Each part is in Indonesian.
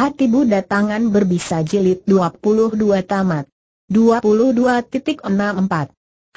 Hati Buddha Tangan Berbisa Jilid 22 Tamat 22.64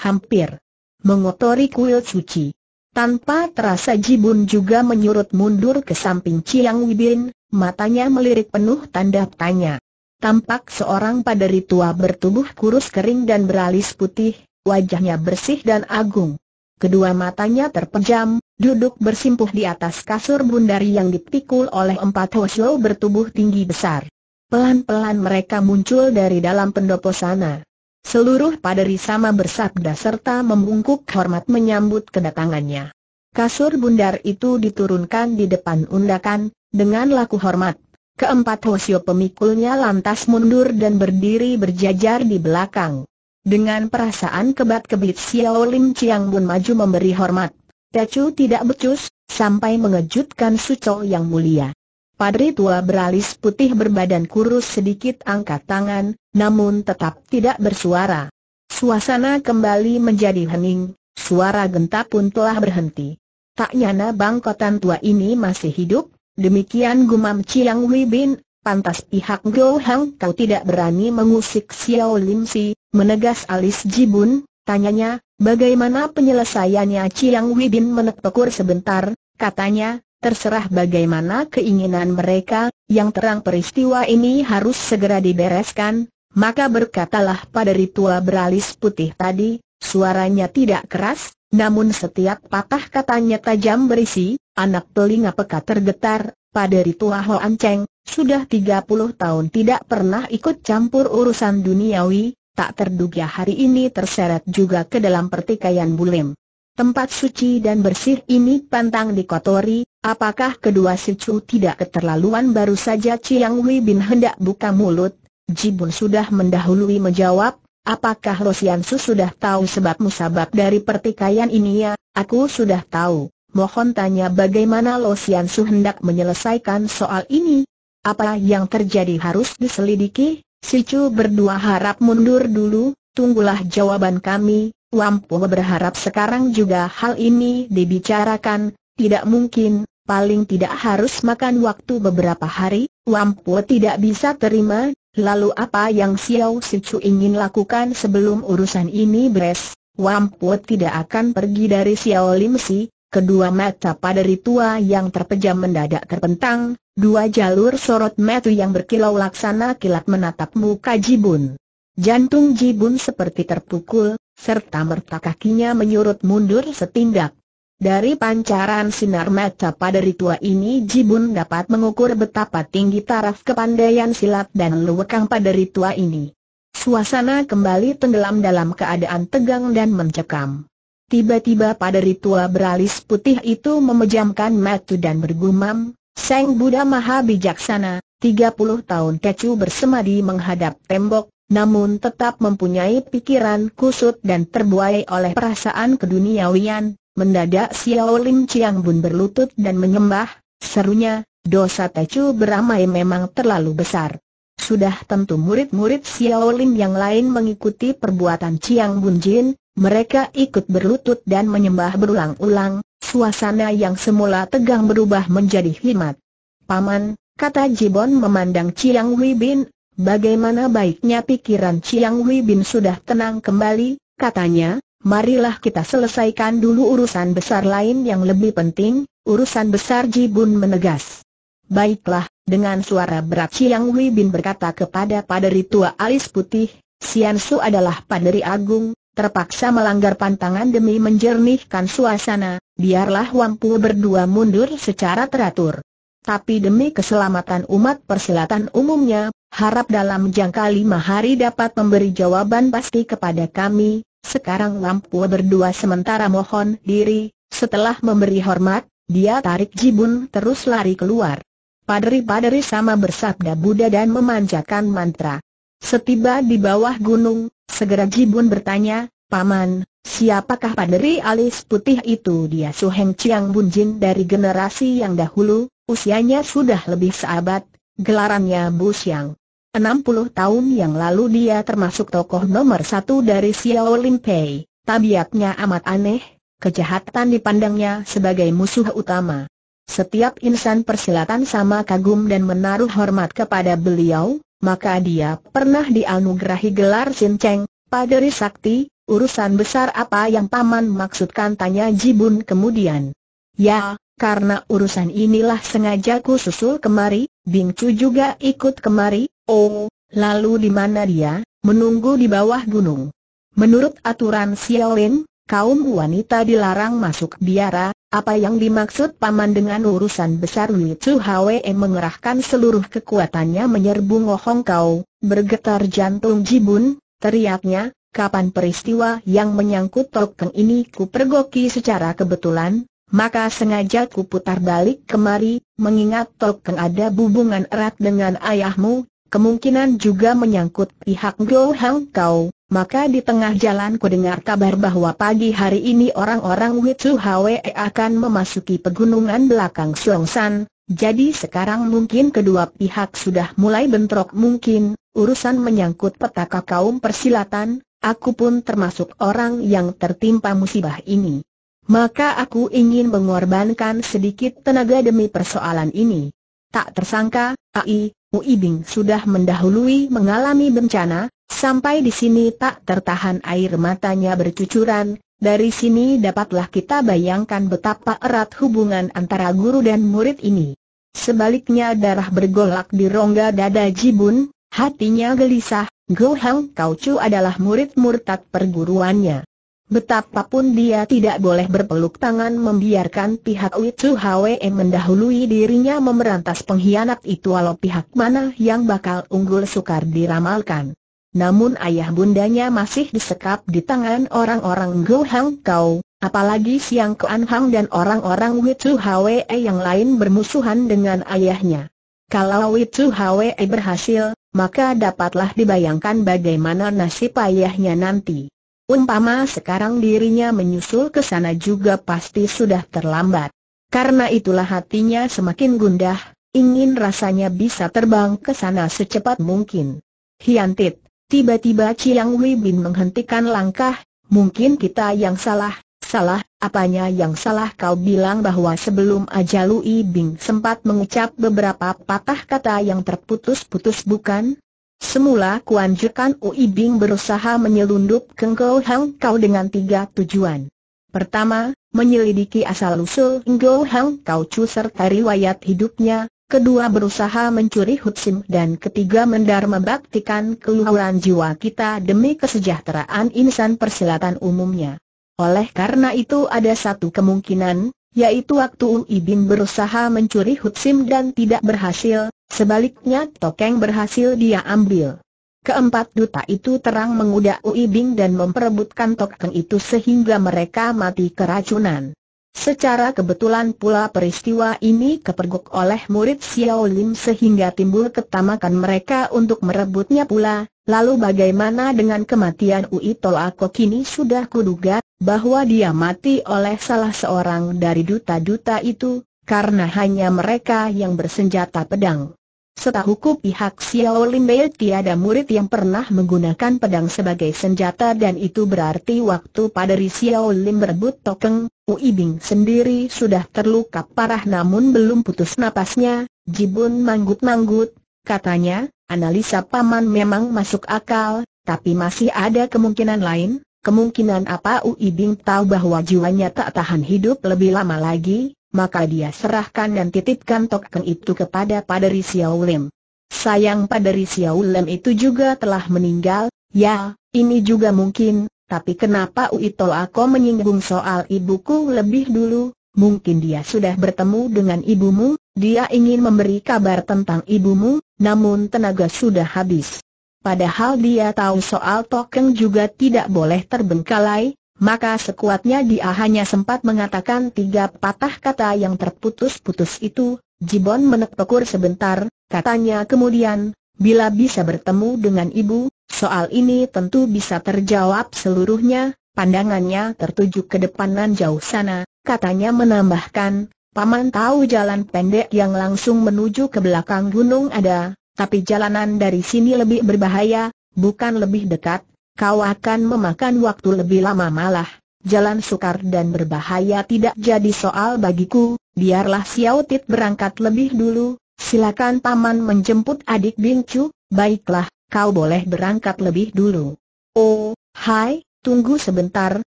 Hampir Mengotori kuil suci Tanpa terasa Jibun juga menyurut mundur ke samping Ciang Wibin, matanya melirik penuh tanda tanya Tampak seorang paderi tua bertubuh kurus kering dan beralis putih, wajahnya bersih dan agung Kedua matanya terpejam, duduk bersimpuh di atas kasur bundar yang dipikul oleh empat hoshio bertubuh tinggi besar. Pelan-pelan mereka muncul dari dalam pendopo sana. Seluruh paderi sama bersabda serta membungkuk hormat menyambut kedatangannya. Kasur bundar itu diturunkan di depan undakan, dengan laku hormat. Keempat hosio pemikulnya lantas mundur dan berdiri berjajar di belakang. Dengan perasaan kebat-kebit Xiao Lim Chiang Bun maju memberi hormat. Tecu tidak becus, sampai mengejutkan Suco yang mulia. Padri tua beralis putih berbadan kurus sedikit angkat tangan, namun tetap tidak bersuara. Suasana kembali menjadi hening, suara genta pun telah berhenti. Tak nyana bangkotan tua ini masih hidup, demikian gumam Chiang Wibin, pantas pihak Go Hang kau tidak berani mengusik Xiao Lim Si, menegas alis Jibun, tanyanya, Bagaimana penyelesaiannya Chiang Widin menekpekur sebentar, katanya, terserah bagaimana keinginan mereka, yang terang peristiwa ini harus segera dibereskan, maka berkatalah pada ritual beralis putih tadi, suaranya tidak keras, namun setiap patah katanya tajam berisi, anak telinga peka tergetar, pada ritual Hoan Cheng, sudah 30 tahun tidak pernah ikut campur urusan duniawi, tak terduga hari ini terseret juga ke dalam pertikaian bulim. Tempat suci dan bersih ini pantang dikotori, apakah kedua si Chu tidak keterlaluan baru saja Chiang Wei bin hendak buka mulut, Jibun sudah mendahului menjawab, apakah Su sudah tahu sebab musabab dari pertikaian ini ya, aku sudah tahu, mohon tanya bagaimana Su hendak menyelesaikan soal ini, apa yang terjadi harus diselidiki, Si Chu berdua harap mundur dulu, tunggulah jawaban kami, Wampu berharap sekarang juga hal ini dibicarakan, tidak mungkin, paling tidak harus makan waktu beberapa hari, Wampu tidak bisa terima, lalu apa yang Xiao Si Chu ingin lakukan sebelum urusan ini beres, Wampu tidak akan pergi dari Xiao Lim Si, kedua mata pada ritual yang terpejam mendadak terpentang, Dua jalur sorot metu yang berkilau laksana kilat menatap muka Jibun. Jantung Jibun seperti terpukul, serta merta kakinya menyurut mundur setindak. Dari pancaran sinar mata pada ritual ini Jibun dapat mengukur betapa tinggi taraf kepandaian silat dan lewekang pada ritual ini. Suasana kembali tenggelam dalam keadaan tegang dan mencekam. Tiba-tiba pada ritual beralis putih itu memejamkan mata dan bergumam, Seng Buddha Maha Bijaksana, 30 tahun kecu bersemadi menghadap tembok, namun tetap mempunyai pikiran kusut dan terbuai oleh perasaan keduniawian, mendadak Xiao Lim Chiang Bun berlutut dan menyembah, serunya, dosa Tecu beramai memang terlalu besar. Sudah tentu murid-murid Xiao Lim yang lain mengikuti perbuatan Chiang Bun Jin, mereka ikut berlutut dan menyembah berulang-ulang, Suasana yang semula tegang berubah menjadi hikmat. Paman, kata Jibon memandang Chiang Wei Bin, bagaimana baiknya pikiran Chiang Wei Bin sudah tenang kembali, katanya, marilah kita selesaikan dulu urusan besar lain yang lebih penting, urusan besar Jibun menegas. Baiklah, dengan suara berat Chiang Wei Bin berkata kepada paderi tua alis putih, Sian Su adalah paderi agung, terpaksa melanggar pantangan demi menjernihkan suasana, biarlah Wampu berdua mundur secara teratur. Tapi demi keselamatan umat persilatan umumnya, harap dalam jangka lima hari dapat memberi jawaban pasti kepada kami, sekarang Wampu berdua sementara mohon diri, setelah memberi hormat, dia tarik jibun terus lari keluar. Padri-padri sama bersabda Buddha dan memanjakan mantra. Setiba di bawah gunung, segera Jibun bertanya, Paman, Siapakah paderi alis putih itu dia Su Heng Chiang Bun Jin dari generasi yang dahulu, usianya sudah lebih seabad, gelarannya Bu Siang. 60 tahun yang lalu dia termasuk tokoh nomor satu dari Xiao Lin Pei, tabiatnya amat aneh, kejahatan dipandangnya sebagai musuh utama. Setiap insan persilatan sama kagum dan menaruh hormat kepada beliau, maka dia pernah dianugerahi gelar Sin Cheng, Paderi Sakti, Urusan besar apa yang paman maksudkan tanya Jibun kemudian. Ya, karena urusan inilah sengaja ku susul kemari, Bing Chu juga ikut kemari, oh, lalu di mana dia, menunggu di bawah gunung. Menurut aturan Xiaolin, kaum wanita dilarang masuk biara, apa yang dimaksud paman dengan urusan besar Wei Chu Hwe mengerahkan seluruh kekuatannya menyerbu Ngohong Kau, bergetar jantung Jibun, teriaknya, kapan peristiwa yang menyangkut token ini ku pergoki secara kebetulan, maka sengaja ku putar balik kemari, mengingat token ada hubungan erat dengan ayahmu, kemungkinan juga menyangkut pihak Go Hang Kau, maka di tengah jalan ku dengar kabar bahwa pagi hari ini orang-orang Witsu Hwe akan memasuki pegunungan belakang San, jadi sekarang mungkin kedua pihak sudah mulai bentrok mungkin, urusan menyangkut petaka kaum persilatan, Aku pun termasuk orang yang tertimpa musibah ini. Maka aku ingin mengorbankan sedikit tenaga demi persoalan ini. Tak tersangka, Ai, Uibing sudah mendahului mengalami bencana, sampai di sini tak tertahan air matanya bercucuran, dari sini dapatlah kita bayangkan betapa erat hubungan antara guru dan murid ini. Sebaliknya darah bergolak di rongga dada Jibun, hatinya gelisah, Go Hang Kau Chu adalah murid murtad perguruannya. Betapapun dia tidak boleh berpeluk tangan membiarkan pihak Chu Hwe mendahului dirinya memerantas pengkhianat itu walau pihak mana yang bakal unggul sukar diramalkan. Namun ayah bundanya masih disekap di tangan orang-orang Go Hang Kau, apalagi Siang Kuan Hang dan orang-orang Chu Hwe yang lain bermusuhan dengan ayahnya. Kalau itu Hwe berhasil, maka dapatlah dibayangkan bagaimana nasib ayahnya nanti. Umpama sekarang dirinya menyusul ke sana juga pasti sudah terlambat. Karena itulah hatinya semakin gundah, ingin rasanya bisa terbang ke sana secepat mungkin. Hiantit, tiba-tiba Chiang Wei Bin menghentikan langkah, mungkin kita yang salah, salah, apanya yang salah kau bilang bahwa sebelum aja Ibing Bing sempat mengucap beberapa patah kata yang terputus-putus bukan? Semula kuanjurkan Uibing berusaha menyelundup Kengkau Hang Kau dengan tiga tujuan. Pertama, menyelidiki asal-usul Kengkou Hang Kau Chu serta riwayat hidupnya, kedua berusaha mencuri hutsim dan ketiga mendar baktikan keluhuran jiwa kita demi kesejahteraan insan persilatan umumnya. Oleh karena itu ada satu kemungkinan, yaitu waktu Um Ibin berusaha mencuri Hutsim dan tidak berhasil, sebaliknya Tokeng berhasil dia ambil. Keempat duta itu terang mengudak Uibing dan memperebutkan tokeng itu sehingga mereka mati keracunan. Secara kebetulan pula peristiwa ini kepergok oleh murid Xiao Lim sehingga timbul ketamakan mereka untuk merebutnya pula. Lalu bagaimana dengan kematian Ui akok ini kini sudah kuduga, bahwa dia mati oleh salah seorang dari duta-duta itu, karena hanya mereka yang bersenjata pedang. Setahuku pihak Xiao Limbei tiada murid yang pernah menggunakan pedang sebagai senjata dan itu berarti waktu paderi Xiao Lim berebut tokeng, Ui Bing sendiri sudah terluka parah namun belum putus napasnya, Jibun manggut-manggut, katanya, analisa paman memang masuk akal, tapi masih ada kemungkinan lain, Kemungkinan apa Ui Bing tahu bahwa jiwanya tak tahan hidup lebih lama lagi, maka dia serahkan dan titipkan token itu kepada Padri Xiao Lim. Sayang Padri Xiao Lim itu juga telah meninggal, ya, ini juga mungkin, tapi kenapa Ui Tol Ako menyinggung soal ibuku lebih dulu, Mungkin dia sudah bertemu dengan ibumu, dia ingin memberi kabar tentang ibumu, namun tenaga sudah habis padahal dia tahu soal tokeng juga tidak boleh terbengkalai, maka sekuatnya dia hanya sempat mengatakan tiga patah kata yang terputus-putus itu, Jibon menekpekur sebentar, katanya kemudian, bila bisa bertemu dengan ibu, soal ini tentu bisa terjawab seluruhnya, pandangannya tertuju ke depanan jauh sana, katanya menambahkan, Paman tahu jalan pendek yang langsung menuju ke belakang gunung ada, tapi jalanan dari sini lebih berbahaya, bukan lebih dekat, kau akan memakan waktu lebih lama malah. Jalan sukar dan berbahaya tidak jadi soal bagiku, biarlah Xiao Tit berangkat lebih dulu, silakan paman menjemput adik Bingcu, baiklah, kau boleh berangkat lebih dulu. Oh, hai, tunggu sebentar,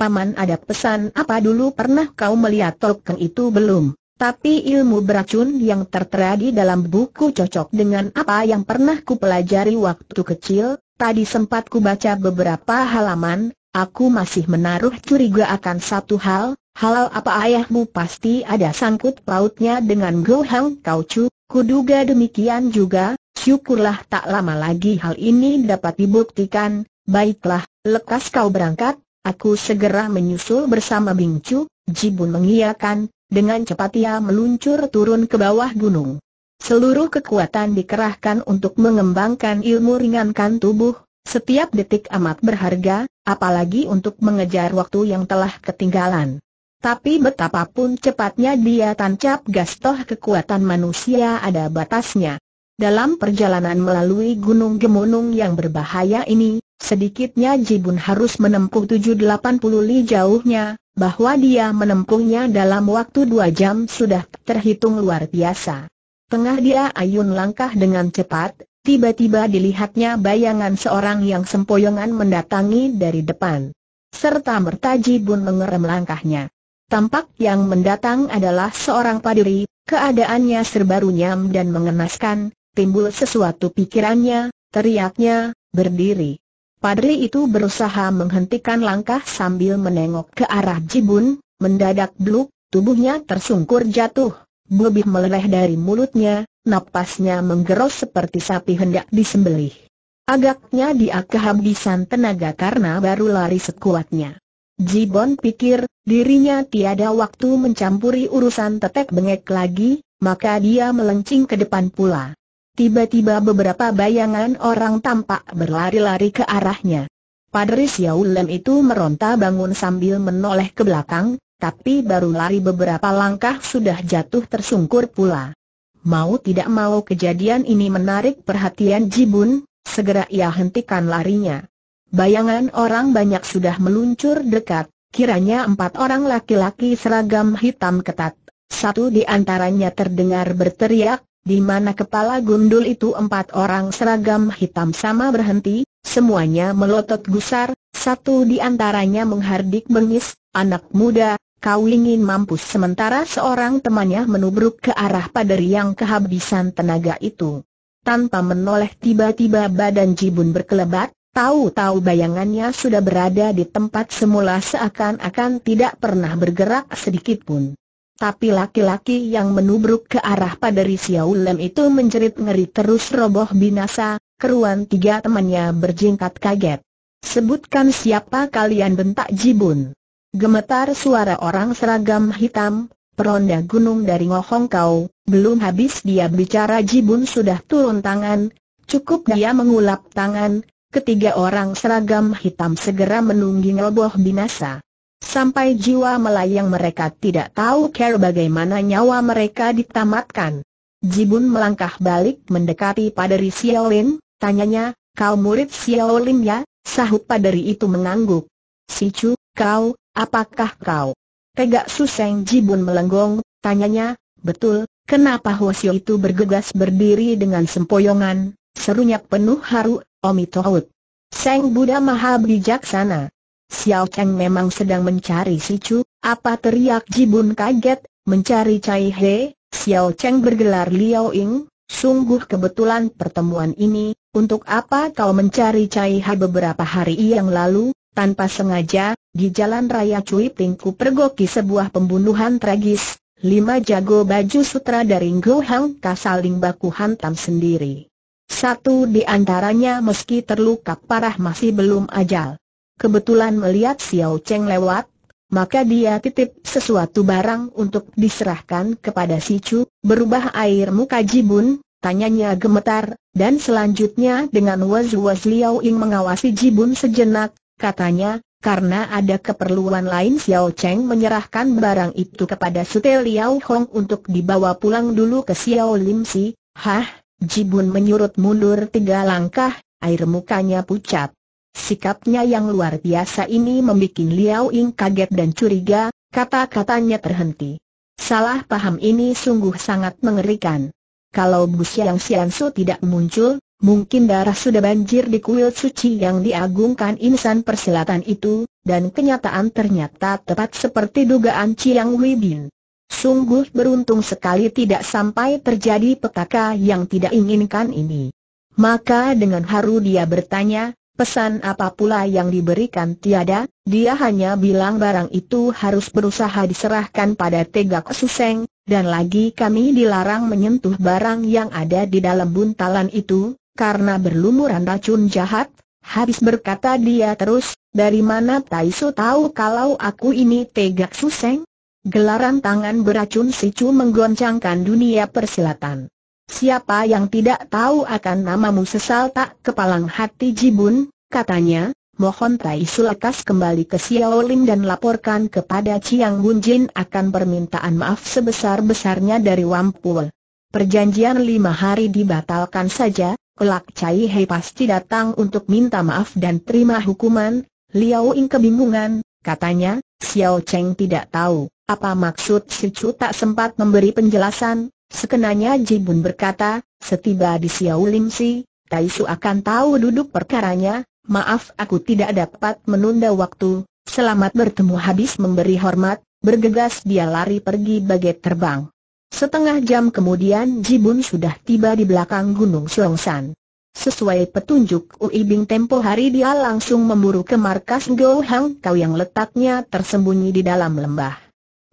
paman ada pesan apa dulu pernah kau melihat Tolkeng itu belum? Tapi ilmu beracun yang tertera di dalam buku cocok dengan apa yang pernah pelajari waktu kecil, tadi sempat ku baca beberapa halaman, aku masih menaruh curiga akan satu hal, halal apa ayahmu pasti ada sangkut pautnya dengan Gohang Kaucu, kuduga demikian juga, syukurlah tak lama lagi hal ini dapat dibuktikan, baiklah, lekas kau berangkat, aku segera menyusul bersama Bingcu, Jibun mengiyakan, dengan cepat ia meluncur turun ke bawah gunung. Seluruh kekuatan dikerahkan untuk mengembangkan ilmu ringankan tubuh, setiap detik amat berharga, apalagi untuk mengejar waktu yang telah ketinggalan. Tapi betapapun cepatnya dia tancap gas toh kekuatan manusia ada batasnya. Dalam perjalanan melalui gunung gemunung yang berbahaya ini, sedikitnya Jibun harus menempuh 780 li jauhnya, bahwa dia menempuhnya dalam waktu dua jam sudah terhitung luar biasa. Tengah dia ayun langkah dengan cepat, tiba-tiba dilihatnya bayangan seorang yang sempoyongan mendatangi dari depan. Serta mertaji bun mengerem langkahnya. Tampak yang mendatang adalah seorang padiri, keadaannya serba runyam dan mengenaskan, timbul sesuatu pikirannya, teriaknya, berdiri. Padri itu berusaha menghentikan langkah sambil menengok ke arah Jibun, mendadak bluk, tubuhnya tersungkur jatuh, bubih meleleh dari mulutnya, napasnya menggeros seperti sapi hendak disembelih. Agaknya dia kehabisan tenaga karena baru lari sekuatnya. Jibon pikir, dirinya tiada waktu mencampuri urusan tetek bengek lagi, maka dia melencing ke depan pula. Tiba-tiba beberapa bayangan orang tampak berlari-lari ke arahnya. Padri Xiao itu meronta bangun sambil menoleh ke belakang, tapi baru lari beberapa langkah sudah jatuh tersungkur pula. Mau tidak mau kejadian ini menarik perhatian Jibun, segera ia hentikan larinya. Bayangan orang banyak sudah meluncur dekat, kiranya empat orang laki-laki seragam hitam ketat. Satu di antaranya terdengar berteriak, di mana kepala gundul itu empat orang seragam hitam sama berhenti, semuanya melotot gusar, satu di antaranya menghardik bengis, anak muda, kau ingin mampus sementara seorang temannya menubruk ke arah paderi yang kehabisan tenaga itu. Tanpa menoleh tiba-tiba badan Jibun berkelebat, tahu-tahu bayangannya sudah berada di tempat semula seakan-akan tidak pernah bergerak sedikitpun. Tapi laki-laki yang menubruk ke arah padari Xiao Lem itu menjerit ngeri terus roboh binasa, keruan tiga temannya berjingkat kaget. Sebutkan siapa kalian bentak Jibun. Gemetar suara orang seragam hitam, peronda gunung dari Ngohong Kau, belum habis dia bicara Jibun sudah turun tangan, cukup dia mengulap tangan, ketiga orang seragam hitam segera menungging roboh binasa. Sampai jiwa melayang mereka tidak tahu care bagaimana nyawa mereka ditamatkan. Jibun melangkah balik mendekati paderi Xiaolin, tanyanya, kau murid Xiaolin ya? Sahut paderi itu mengangguk. Si Chu, kau, apakah kau? Tegak Suseng Jibun melenggong, tanyanya, betul, kenapa Xiao itu bergegas berdiri dengan sempoyongan, serunya penuh haru, Omitohut. Seng Buddha Maha Bijaksana. Xiao Cheng memang sedang mencari si Chu, apa teriak Jibun kaget, mencari Cai He, Xiao Cheng bergelar Liao Ying, sungguh kebetulan pertemuan ini, untuk apa kau mencari Cai He beberapa hari yang lalu, tanpa sengaja, di jalan raya Cui Pingku pergoki sebuah pembunuhan tragis, lima jago baju sutra dari Ngo Hang Kasaling baku hantam sendiri. Satu di antaranya meski terluka parah masih belum ajal kebetulan melihat Xiao Cheng lewat, maka dia titip sesuatu barang untuk diserahkan kepada si Chu, berubah air muka Jibun, tanyanya gemetar, dan selanjutnya dengan was-was Liao Ying mengawasi Jibun sejenak, katanya, karena ada keperluan lain Xiao Cheng menyerahkan barang itu kepada Sute Liao Hong untuk dibawa pulang dulu ke Xiao Lim Si, hah, Jibun menyurut mundur tiga langkah, air mukanya pucat. Sikapnya yang luar biasa ini membuat Liao Ying kaget dan curiga, kata-katanya terhenti. Salah paham ini sungguh sangat mengerikan. Kalau Bu Sian Su tidak muncul, Mungkin darah sudah banjir di kuil suci yang diagungkan insan persilatan itu, dan kenyataan ternyata tepat seperti dugaan Chiang Bin. Sungguh beruntung sekali tidak sampai terjadi petaka yang tidak inginkan ini. Maka dengan haru dia bertanya, Pesan apa pula yang diberikan tiada, dia hanya bilang barang itu harus berusaha diserahkan pada Tegak Suseng, dan lagi kami dilarang menyentuh barang yang ada di dalam buntalan itu, karena berlumuran racun jahat, Habis berkata dia terus, dari mana Taiso tahu kalau aku ini tegak suseng? Gelaran tangan beracun si Chu menggoncangkan dunia persilatan. Siapa yang tidak tahu akan namamu sesal tak kepalang hati Jibun, katanya, mohon Tai Sulatas kembali ke Xiao Lim dan laporkan kepada Chiang Jin akan permintaan maaf sebesar-besarnya dari Wampul. Perjanjian lima hari dibatalkan saja, kelak Cai Hei pasti datang untuk minta maaf dan terima hukuman, Liao Ing kebingungan, katanya, Xiao Cheng tidak tahu, apa maksud si Chu tak sempat memberi penjelasan, Sekenanya Jibun berkata, setiba di Xiao Lim Si, Taisu akan tahu duduk perkaranya, maaf aku tidak dapat menunda waktu, selamat bertemu habis memberi hormat, bergegas dia lari pergi bagai terbang. Setengah jam kemudian Jibun sudah tiba di belakang Gunung Siongsan. Sesuai petunjuk Ui Bing tempo hari dia langsung memburu ke markas Gohang Kau yang letaknya tersembunyi di dalam lembah.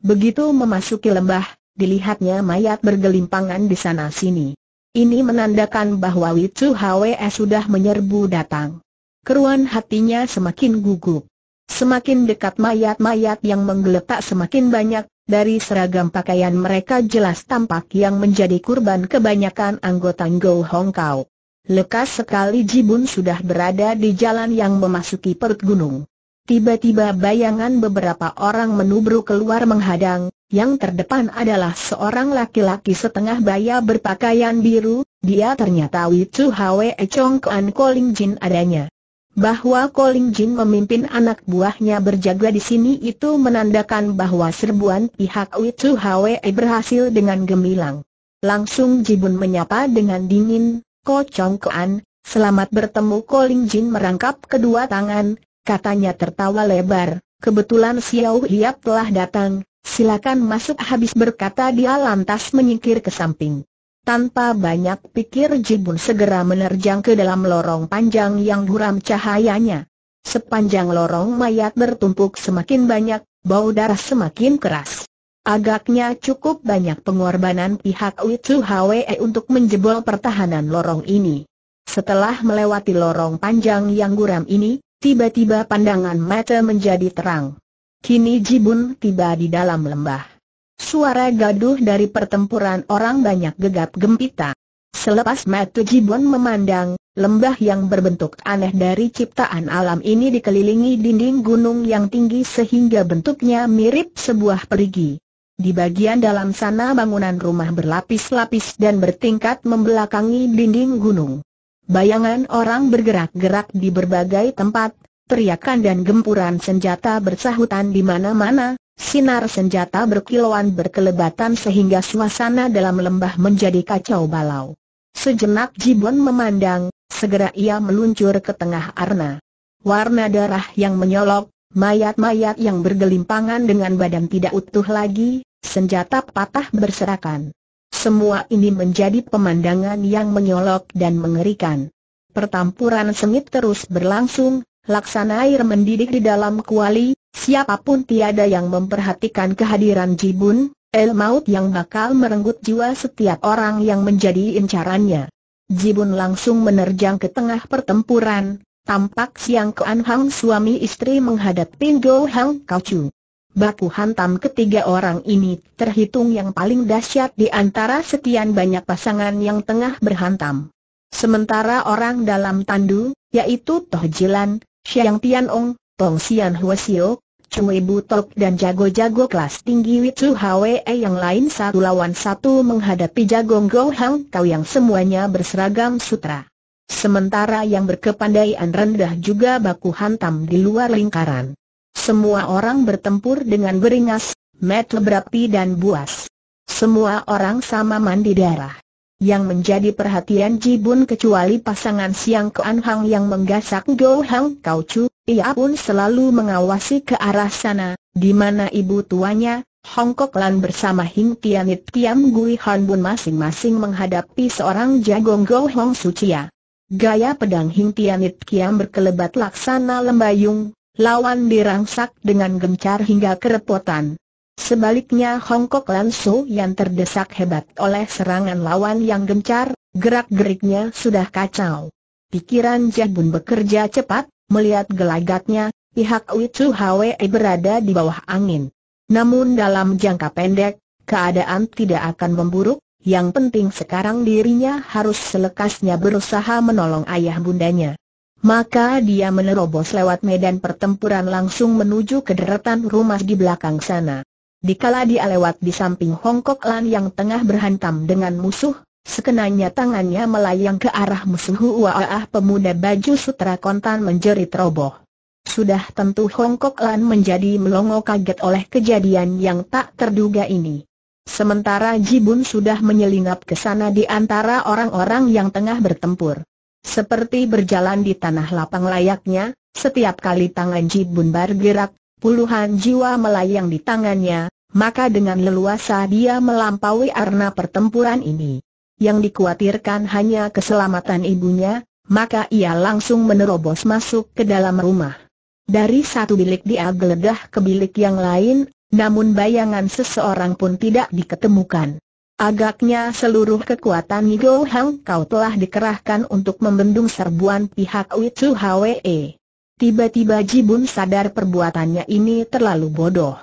Begitu memasuki lembah, dilihatnya mayat bergelimpangan di sana-sini. Ini menandakan bahwa Witsu Hwe sudah menyerbu datang. Keruan hatinya semakin gugup. Semakin dekat mayat-mayat yang menggeletak semakin banyak, dari seragam pakaian mereka jelas tampak yang menjadi kurban kebanyakan anggota Go Hong Kau. Lekas sekali Jibun sudah berada di jalan yang memasuki perut gunung. Tiba-tiba bayangan beberapa orang menubruk keluar menghadang, yang terdepan adalah seorang laki-laki setengah baya berpakaian biru, dia ternyata Witu Hwe Chong Kuan Koling Jin adanya. Bahwa Koling Jin memimpin anak buahnya berjaga di sini itu menandakan bahwa serbuan pihak Witu Hwe berhasil dengan gemilang. Langsung Jibun menyapa dengan dingin, Ko Chong Kuan, selamat bertemu Koling Jin merangkap kedua tangan, katanya tertawa lebar, kebetulan Xiao Hiap telah datang, Silakan masuk habis berkata dia lantas menyingkir ke samping. Tanpa banyak pikir Jibun segera menerjang ke dalam lorong panjang yang buram cahayanya. Sepanjang lorong mayat bertumpuk semakin banyak, bau darah semakin keras. Agaknya cukup banyak pengorbanan pihak Witsu Hwe untuk menjebol pertahanan lorong ini. Setelah melewati lorong panjang yang guram ini, tiba-tiba pandangan mata menjadi terang. Kini Jibun tiba di dalam lembah. Suara gaduh dari pertempuran orang banyak gegap gempita. Selepas Matu Jibun memandang, lembah yang berbentuk aneh dari ciptaan alam ini dikelilingi dinding gunung yang tinggi sehingga bentuknya mirip sebuah perigi. Di bagian dalam sana bangunan rumah berlapis-lapis dan bertingkat membelakangi dinding gunung. Bayangan orang bergerak-gerak di berbagai tempat, Teriakan dan gempuran senjata bersahutan di mana-mana, sinar senjata berkilauan berkelebatan sehingga suasana dalam lembah menjadi kacau balau. Sejenak Jibon memandang, segera ia meluncur ke tengah arna. Warna darah yang menyolok, mayat-mayat yang bergelimpangan dengan badan tidak utuh lagi, senjata patah berserakan. Semua ini menjadi pemandangan yang menyolok dan mengerikan. Pertempuran sengit terus berlangsung, laksana air mendidih di dalam kuali, siapapun tiada yang memperhatikan kehadiran Jibun, El Maut yang bakal merenggut jiwa setiap orang yang menjadi incarannya. Jibun langsung menerjang ke tengah pertempuran, tampak siang keanhang Anhang suami istri menghadap Go Hang Kau Chu. Baku hantam ketiga orang ini terhitung yang paling dahsyat di antara sekian banyak pasangan yang tengah berhantam. Sementara orang dalam tandu, yaitu Toh Jilan, Xiang Tianong, Tong Xian Huasio, Cui Tok dan jago-jago kelas tinggi Witsu Hwe yang lain satu lawan satu menghadapi jago Go Hang Kau yang semuanya berseragam sutra. Sementara yang berkepandaian rendah juga baku hantam di luar lingkaran. Semua orang bertempur dengan beringas, met berapi dan buas. Semua orang sama mandi darah yang menjadi perhatian Ji Bun kecuali pasangan Siang Kean Hang yang menggasak Go Hang Kau Chu, ia pun selalu mengawasi ke arah sana, di mana ibu tuanya, Hong Kok Lan bersama Hing Tianit Tiam Gui Han Bun masing-masing menghadapi seorang jagong Go Hong Cia. Gaya pedang Hing Tianit Kiam berkelebat laksana lembayung, lawan dirangsak dengan gencar hingga kerepotan. Sebaliknya Lan Su yang terdesak hebat oleh serangan lawan yang gencar, gerak-geriknya sudah kacau. Pikiran Bun bekerja cepat, melihat gelagatnya, pihak Wicu Hwe berada di bawah angin. Namun dalam jangka pendek, keadaan tidak akan memburuk, yang penting sekarang dirinya harus selekasnya berusaha menolong ayah bundanya. Maka dia menerobos lewat medan pertempuran langsung menuju ke deretan rumah di belakang sana. Dikala dia lewat di samping Kok Lan yang tengah berhantam dengan musuh, sekenanya tangannya melayang ke arah musuh Huwaah pemuda baju sutra kontan menjerit roboh. Sudah tentu Kok Lan menjadi melongo kaget oleh kejadian yang tak terduga ini. Sementara Jibun sudah menyelinap ke sana di antara orang-orang yang tengah bertempur. Seperti berjalan di tanah lapang layaknya, setiap kali tangan Jibun bergerak, puluhan jiwa melayang di tangannya, maka dengan leluasa dia melampaui arna pertempuran ini. Yang dikhawatirkan hanya keselamatan ibunya, maka ia langsung menerobos masuk ke dalam rumah. Dari satu bilik dia geledah ke bilik yang lain, namun bayangan seseorang pun tidak diketemukan. Agaknya seluruh kekuatan Ngo Hang Kau telah dikerahkan untuk membendung serbuan pihak Witsu Hwe. Tiba-tiba Jibun sadar perbuatannya ini terlalu bodoh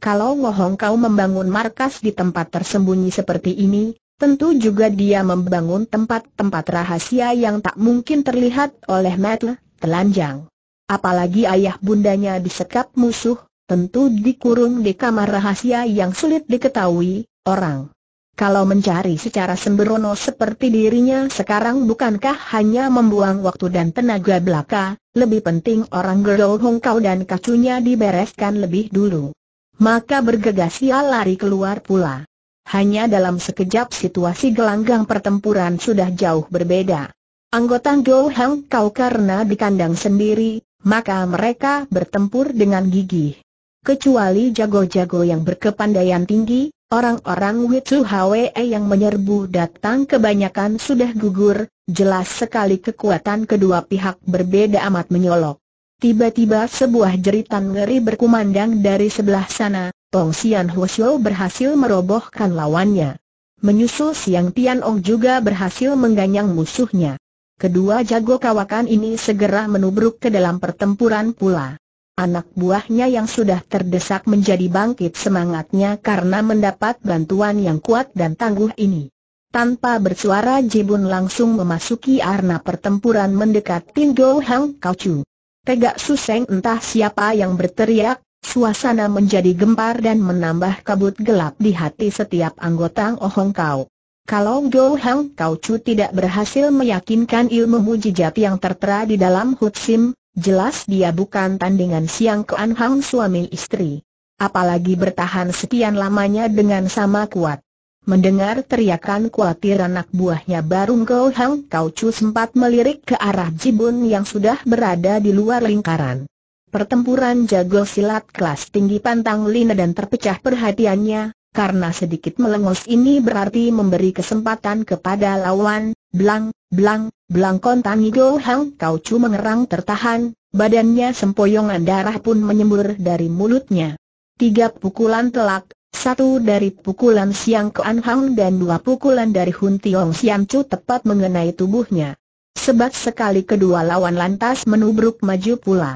kalau Lohong kau membangun markas di tempat tersembunyi seperti ini, tentu juga dia membangun tempat-tempat rahasia yang tak mungkin terlihat oleh Matt, telanjang. Apalagi ayah bundanya disekap musuh, tentu dikurung di kamar rahasia yang sulit diketahui orang. Kalau mencari secara sembrono seperti dirinya sekarang bukankah hanya membuang waktu dan tenaga belaka, lebih penting orang Gerol Hong Kau dan kacunya dibereskan lebih dulu. Maka bergegas ia lari keluar pula. Hanya dalam sekejap situasi gelanggang pertempuran sudah jauh berbeda. Anggota Go Hang Kau karena di kandang sendiri, maka mereka bertempur dengan gigih. Kecuali jago-jago yang berkepandaian tinggi, orang-orang Witsu Hwe yang menyerbu datang kebanyakan sudah gugur, jelas sekali kekuatan kedua pihak berbeda amat menyolok. Tiba-tiba sebuah jeritan ngeri berkumandang dari sebelah sana, Tong Sian Huo berhasil merobohkan lawannya. Menyusul Siang Tian Ong juga berhasil mengganyang musuhnya. Kedua jago kawakan ini segera menubruk ke dalam pertempuran pula. Anak buahnya yang sudah terdesak menjadi bangkit semangatnya karena mendapat bantuan yang kuat dan tangguh ini. Tanpa bersuara Jibun langsung memasuki arena pertempuran mendekat Tinggo Hang Chu. Tegak Suseng entah siapa yang berteriak, suasana menjadi gempar dan menambah kabut gelap di hati setiap anggota Oh Hong Kau. Kalau Go Hang Kau Chu tidak berhasil meyakinkan ilmu mujijat yang tertera di dalam Hut Sim, jelas dia bukan tandingan Siang ke Hang suami istri. Apalagi bertahan sekian lamanya dengan sama kuat. Mendengar teriakan kuatir anak buahnya Barung Go Hang Kau Chu sempat melirik ke arah Jibun yang sudah berada di luar lingkaran. Pertempuran jago silat kelas tinggi pantang Lina dan terpecah perhatiannya, karena sedikit melengos ini berarti memberi kesempatan kepada lawan, Blang, blang, blang, kontangi Go Hang Kau Chu mengerang tertahan, badannya sempoyongan darah pun menyembur dari mulutnya. Tiga pukulan telak, satu dari pukulan Siang Kuan Hang dan dua pukulan dari Hun Tiong Siang Chu tepat mengenai tubuhnya. Sebat sekali kedua lawan lantas menubruk maju pula.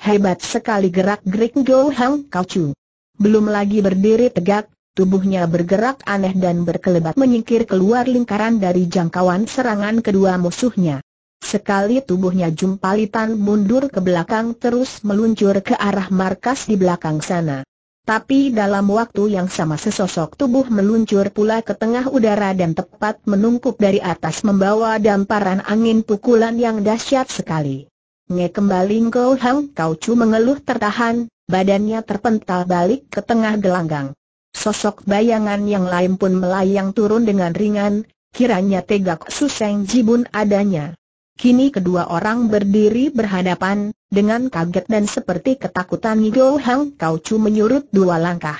Hebat sekali gerak-gerik Go Hang Kau Chu. Belum lagi berdiri tegak, tubuhnya bergerak aneh dan berkelebat menyingkir keluar lingkaran dari jangkauan serangan kedua musuhnya. Sekali tubuhnya jumpalitan mundur ke belakang terus meluncur ke arah markas di belakang sana. Tapi dalam waktu yang sama sesosok tubuh meluncur pula ke tengah udara dan tepat menungkup dari atas membawa damparan angin pukulan yang dahsyat sekali. Nge kembali Ngkau Hang Kau Chu mengeluh tertahan, badannya terpental balik ke tengah gelanggang. Sosok bayangan yang lain pun melayang turun dengan ringan, kiranya tegak suseng jibun adanya. Kini kedua orang berdiri berhadapan, dengan kaget dan seperti ketakutan Go Hang Kau Chu menyurut dua langkah.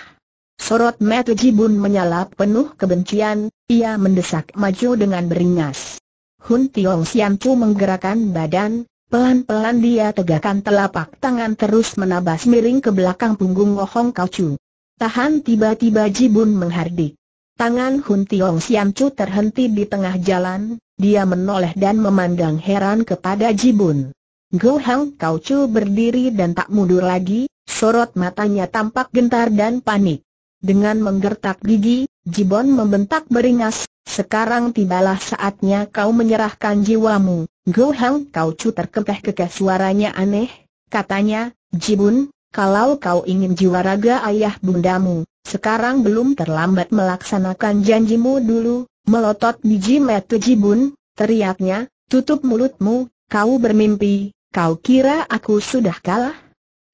Sorot mata Jibun menyala penuh kebencian, ia mendesak maju dengan beringas. Hun Tiong Siam Chu menggerakkan badan, pelan-pelan dia tegakkan telapak tangan terus menabas miring ke belakang punggung Hong Kau Chu. Tahan tiba-tiba Jibun menghardik. Tangan Hun Tiong Siam Chu terhenti di tengah jalan, dia menoleh dan memandang heran kepada Jibun. Go Hang Kau Chu berdiri dan tak mundur lagi, sorot matanya tampak gentar dan panik. Dengan menggertak gigi, Jibon membentak beringas, sekarang tibalah saatnya kau menyerahkan jiwamu. Go Hang Kau Chu terkekeh-kekeh suaranya aneh, katanya, Jibun, kalau kau ingin jiwa raga ayah bundamu, sekarang belum terlambat melaksanakan janjimu dulu, melotot biji metu Jibun, teriaknya, tutup mulutmu, kau bermimpi, Kau kira aku sudah kalah?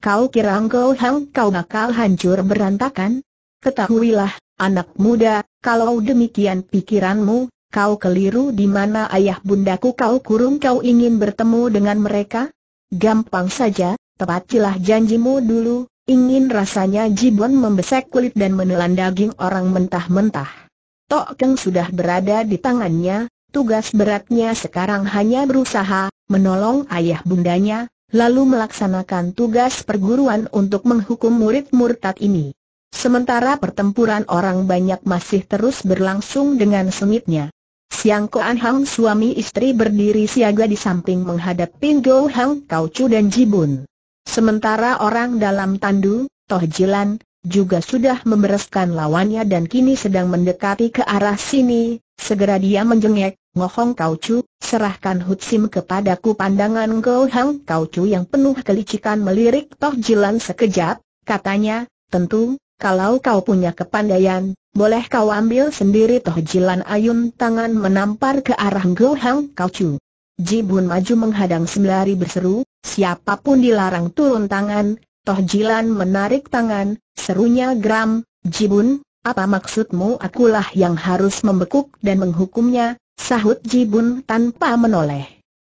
Kau kira engkau hang kau nakal, hancur berantakan? Ketahuilah, anak muda, kalau demikian pikiranmu, kau keliru di mana ayah bundaku kau kurung kau ingin bertemu dengan mereka? Gampang saja, tepatilah janjimu dulu, ingin rasanya Jibon membesek kulit dan menelan daging orang mentah-mentah. Tok Keng sudah berada di tangannya, tugas beratnya sekarang hanya berusaha menolong ayah bundanya, lalu melaksanakan tugas perguruan untuk menghukum murid murtad ini. Sementara pertempuran orang banyak masih terus berlangsung dengan sengitnya. Siang Koan Hang suami istri berdiri siaga di samping menghadap Go Hang Kau Chu dan Jibun. Sementara orang dalam tandu, Toh Jilan, juga sudah membereskan lawannya dan kini sedang mendekati ke arah sini, Segera dia menjengek, Ngohong Kau cu, serahkan Hut Sim kepadaku pandangan gohang Hang Kau cu yang penuh kelicikan melirik Toh Jilan sekejap, katanya, tentu, kalau kau punya kepandaian, boleh kau ambil sendiri Toh Jilan ayun tangan menampar ke arah gohang Hang Kau cu. Jibun maju menghadang sembari berseru, siapapun dilarang turun tangan, Toh Jilan menarik tangan, serunya geram, Jibun, apa maksudmu akulah yang harus membekuk dan menghukumnya, sahut Jibun tanpa menoleh.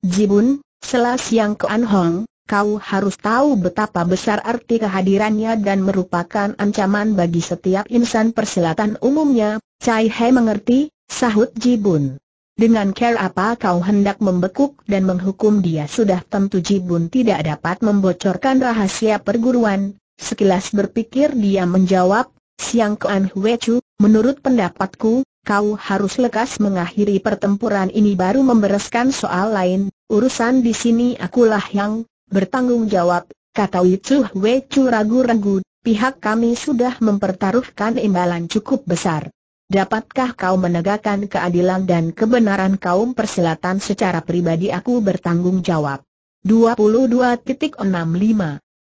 Jibun, selas yang ke Anhong, kau harus tahu betapa besar arti kehadirannya dan merupakan ancaman bagi setiap insan persilatan umumnya, Cai He mengerti, sahut Jibun. Dengan care apa kau hendak membekuk dan menghukum dia sudah tentu Jibun tidak dapat membocorkan rahasia perguruan. Sekilas berpikir dia menjawab, Siang Kuan Hwe Chu, menurut pendapatku, kau harus lekas mengakhiri pertempuran ini baru membereskan soal lain, urusan di sini akulah yang bertanggung jawab, kata Chu Hwe Chu ragu-ragu, pihak kami sudah mempertaruhkan imbalan cukup besar. Dapatkah kau menegakkan keadilan dan kebenaran kaum persilatan secara pribadi aku bertanggung jawab? 22.65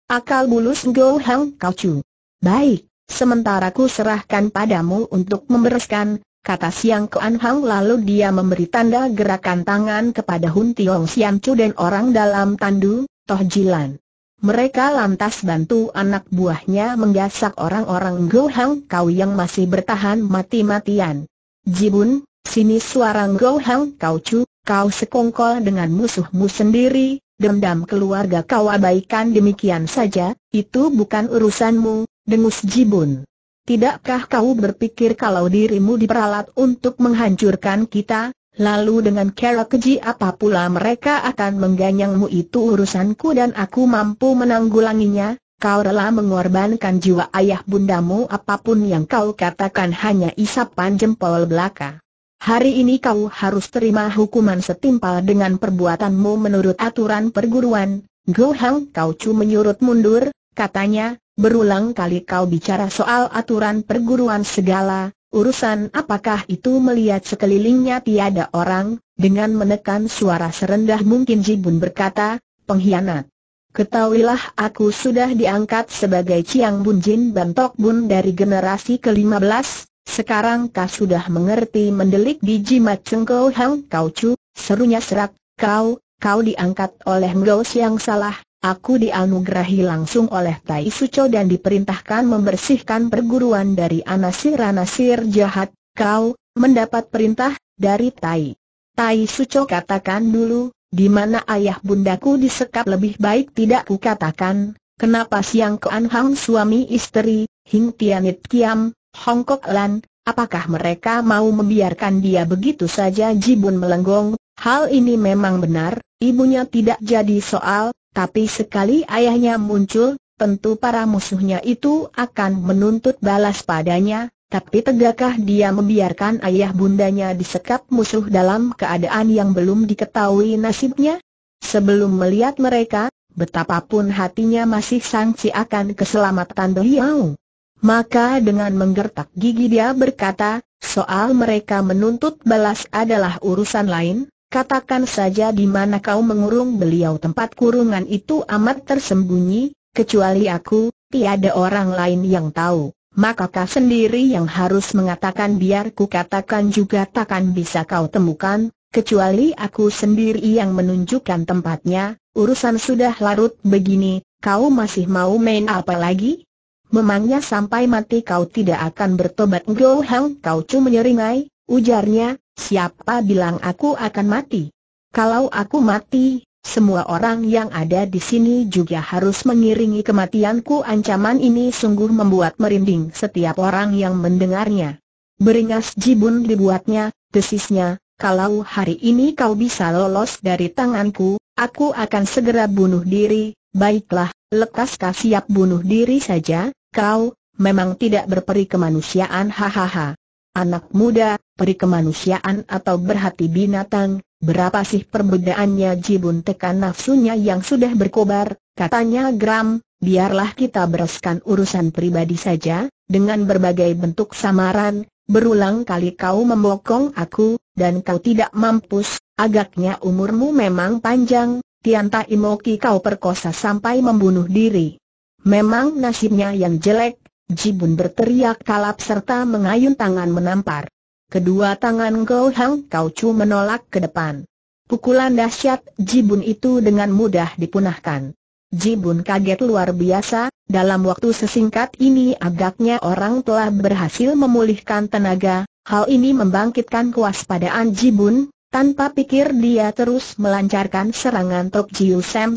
Akal bulus Go Hang Kau Chu Baik, sementara ku serahkan padamu untuk membereskan, kata Siang Kuan Hang lalu dia memberi tanda gerakan tangan kepada Hun Tiong Sian Chu dan orang dalam tandu, Toh Jilan. Mereka lantas bantu anak buahnya menggasak orang-orang Go Hang Kau yang masih bertahan mati-matian. Jibun, sini suara Hang Kau Chu, kau sekongkol dengan musuhmu sendiri, dendam keluarga kau abaikan demikian saja, itu bukan urusanmu, dengus Jibun. Tidakkah kau berpikir kalau dirimu diperalat untuk menghancurkan kita, lalu dengan cara keji apa pula mereka akan mengganyangmu itu urusanku dan aku mampu menanggulanginya, kau rela mengorbankan jiwa ayah bundamu apapun yang kau katakan hanya isapan jempol belaka. Hari ini kau harus terima hukuman setimpal dengan perbuatanmu menurut aturan perguruan. Go Hang Kau cuma menyurut mundur, katanya, Berulang kali kau bicara soal aturan perguruan segala, urusan apakah itu melihat sekelilingnya tiada orang, dengan menekan suara serendah mungkin Jibun berkata, pengkhianat. Ketahuilah aku sudah diangkat sebagai Ciang Bun Jin Bantok Bun dari generasi ke-15, sekarang kau sudah mengerti mendelik di jimat cengkau Hang Kau Chu, serunya serak, kau, kau diangkat oleh Ngos yang salah, Aku dianugerahi langsung oleh Tai Suco dan diperintahkan membersihkan perguruan dari anasir-anasir jahat. Kau, mendapat perintah, dari Tai. Tai Suco katakan dulu, di mana ayah bundaku disekap lebih baik tidak kukatakan, kenapa siang Kuan suami istri, Hing Tianit Kiam, Hong Kok Lan, apakah mereka mau membiarkan dia begitu saja Jibun melenggong, hal ini memang benar, ibunya tidak jadi soal, tapi sekali ayahnya muncul, tentu para musuhnya itu akan menuntut balas padanya, tapi tegakkah dia membiarkan ayah bundanya disekap musuh dalam keadaan yang belum diketahui nasibnya? Sebelum melihat mereka, betapapun hatinya masih sangsi akan keselamatan beliau. Maka dengan menggertak gigi dia berkata, soal mereka menuntut balas adalah urusan lain, Katakan saja di mana kau mengurung beliau tempat kurungan itu amat tersembunyi, kecuali aku, tiada orang lain yang tahu. Maka kau sendiri yang harus mengatakan biar ku katakan juga takkan bisa kau temukan, kecuali aku sendiri yang menunjukkan tempatnya, urusan sudah larut begini, kau masih mau main apa lagi? Memangnya sampai mati kau tidak akan bertobat Go Hang kau cuma nyeringai? Ujarnya, siapa bilang aku akan mati? Kalau aku mati, semua orang yang ada di sini juga harus mengiringi kematianku ancaman ini sungguh membuat merinding setiap orang yang mendengarnya. Beringas jibun dibuatnya, desisnya, kalau hari ini kau bisa lolos dari tanganku, aku akan segera bunuh diri, baiklah, lekas kasiap siap bunuh diri saja, kau, memang tidak berperi kemanusiaan hahaha anak muda, peri kemanusiaan atau berhati binatang, berapa sih perbedaannya Jibun tekan nafsunya yang sudah berkobar, katanya gram, biarlah kita bereskan urusan pribadi saja, dengan berbagai bentuk samaran, berulang kali kau membokong aku, dan kau tidak mampus, agaknya umurmu memang panjang, Tianta Imoki kau perkosa sampai membunuh diri. Memang nasibnya yang jelek, Jibun berteriak kalap serta mengayun tangan menampar. Kedua tangan Gou Hang Kau Chu menolak ke depan. Pukulan dahsyat Jibun itu dengan mudah dipunahkan. Jibun kaget luar biasa, dalam waktu sesingkat ini agaknya orang telah berhasil memulihkan tenaga, hal ini membangkitkan kewaspadaan Jibun, tanpa pikir dia terus melancarkan serangan Tok Jiu Sam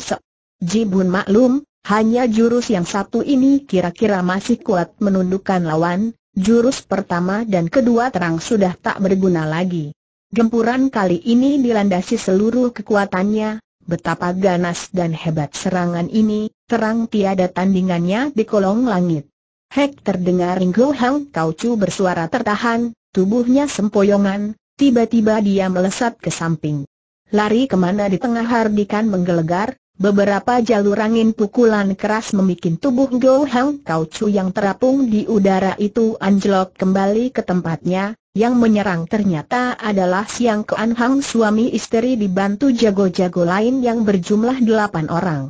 Jibun maklum, hanya jurus yang satu ini kira-kira masih kuat menundukkan lawan, jurus pertama dan kedua terang sudah tak berguna lagi. Gempuran kali ini dilandasi seluruh kekuatannya, betapa ganas dan hebat serangan ini, terang tiada tandingannya di kolong langit. Hek terdengar Ringo Hang Kauchu bersuara tertahan, tubuhnya sempoyongan, tiba-tiba dia melesat ke samping. Lari kemana di tengah hardikan menggelegar, Beberapa jalur angin pukulan keras membuat tubuh Go Hang Kau Chu yang terapung di udara itu anjlok kembali ke tempatnya, yang menyerang ternyata adalah Siang Kuan Hang suami istri dibantu jago-jago lain yang berjumlah delapan orang.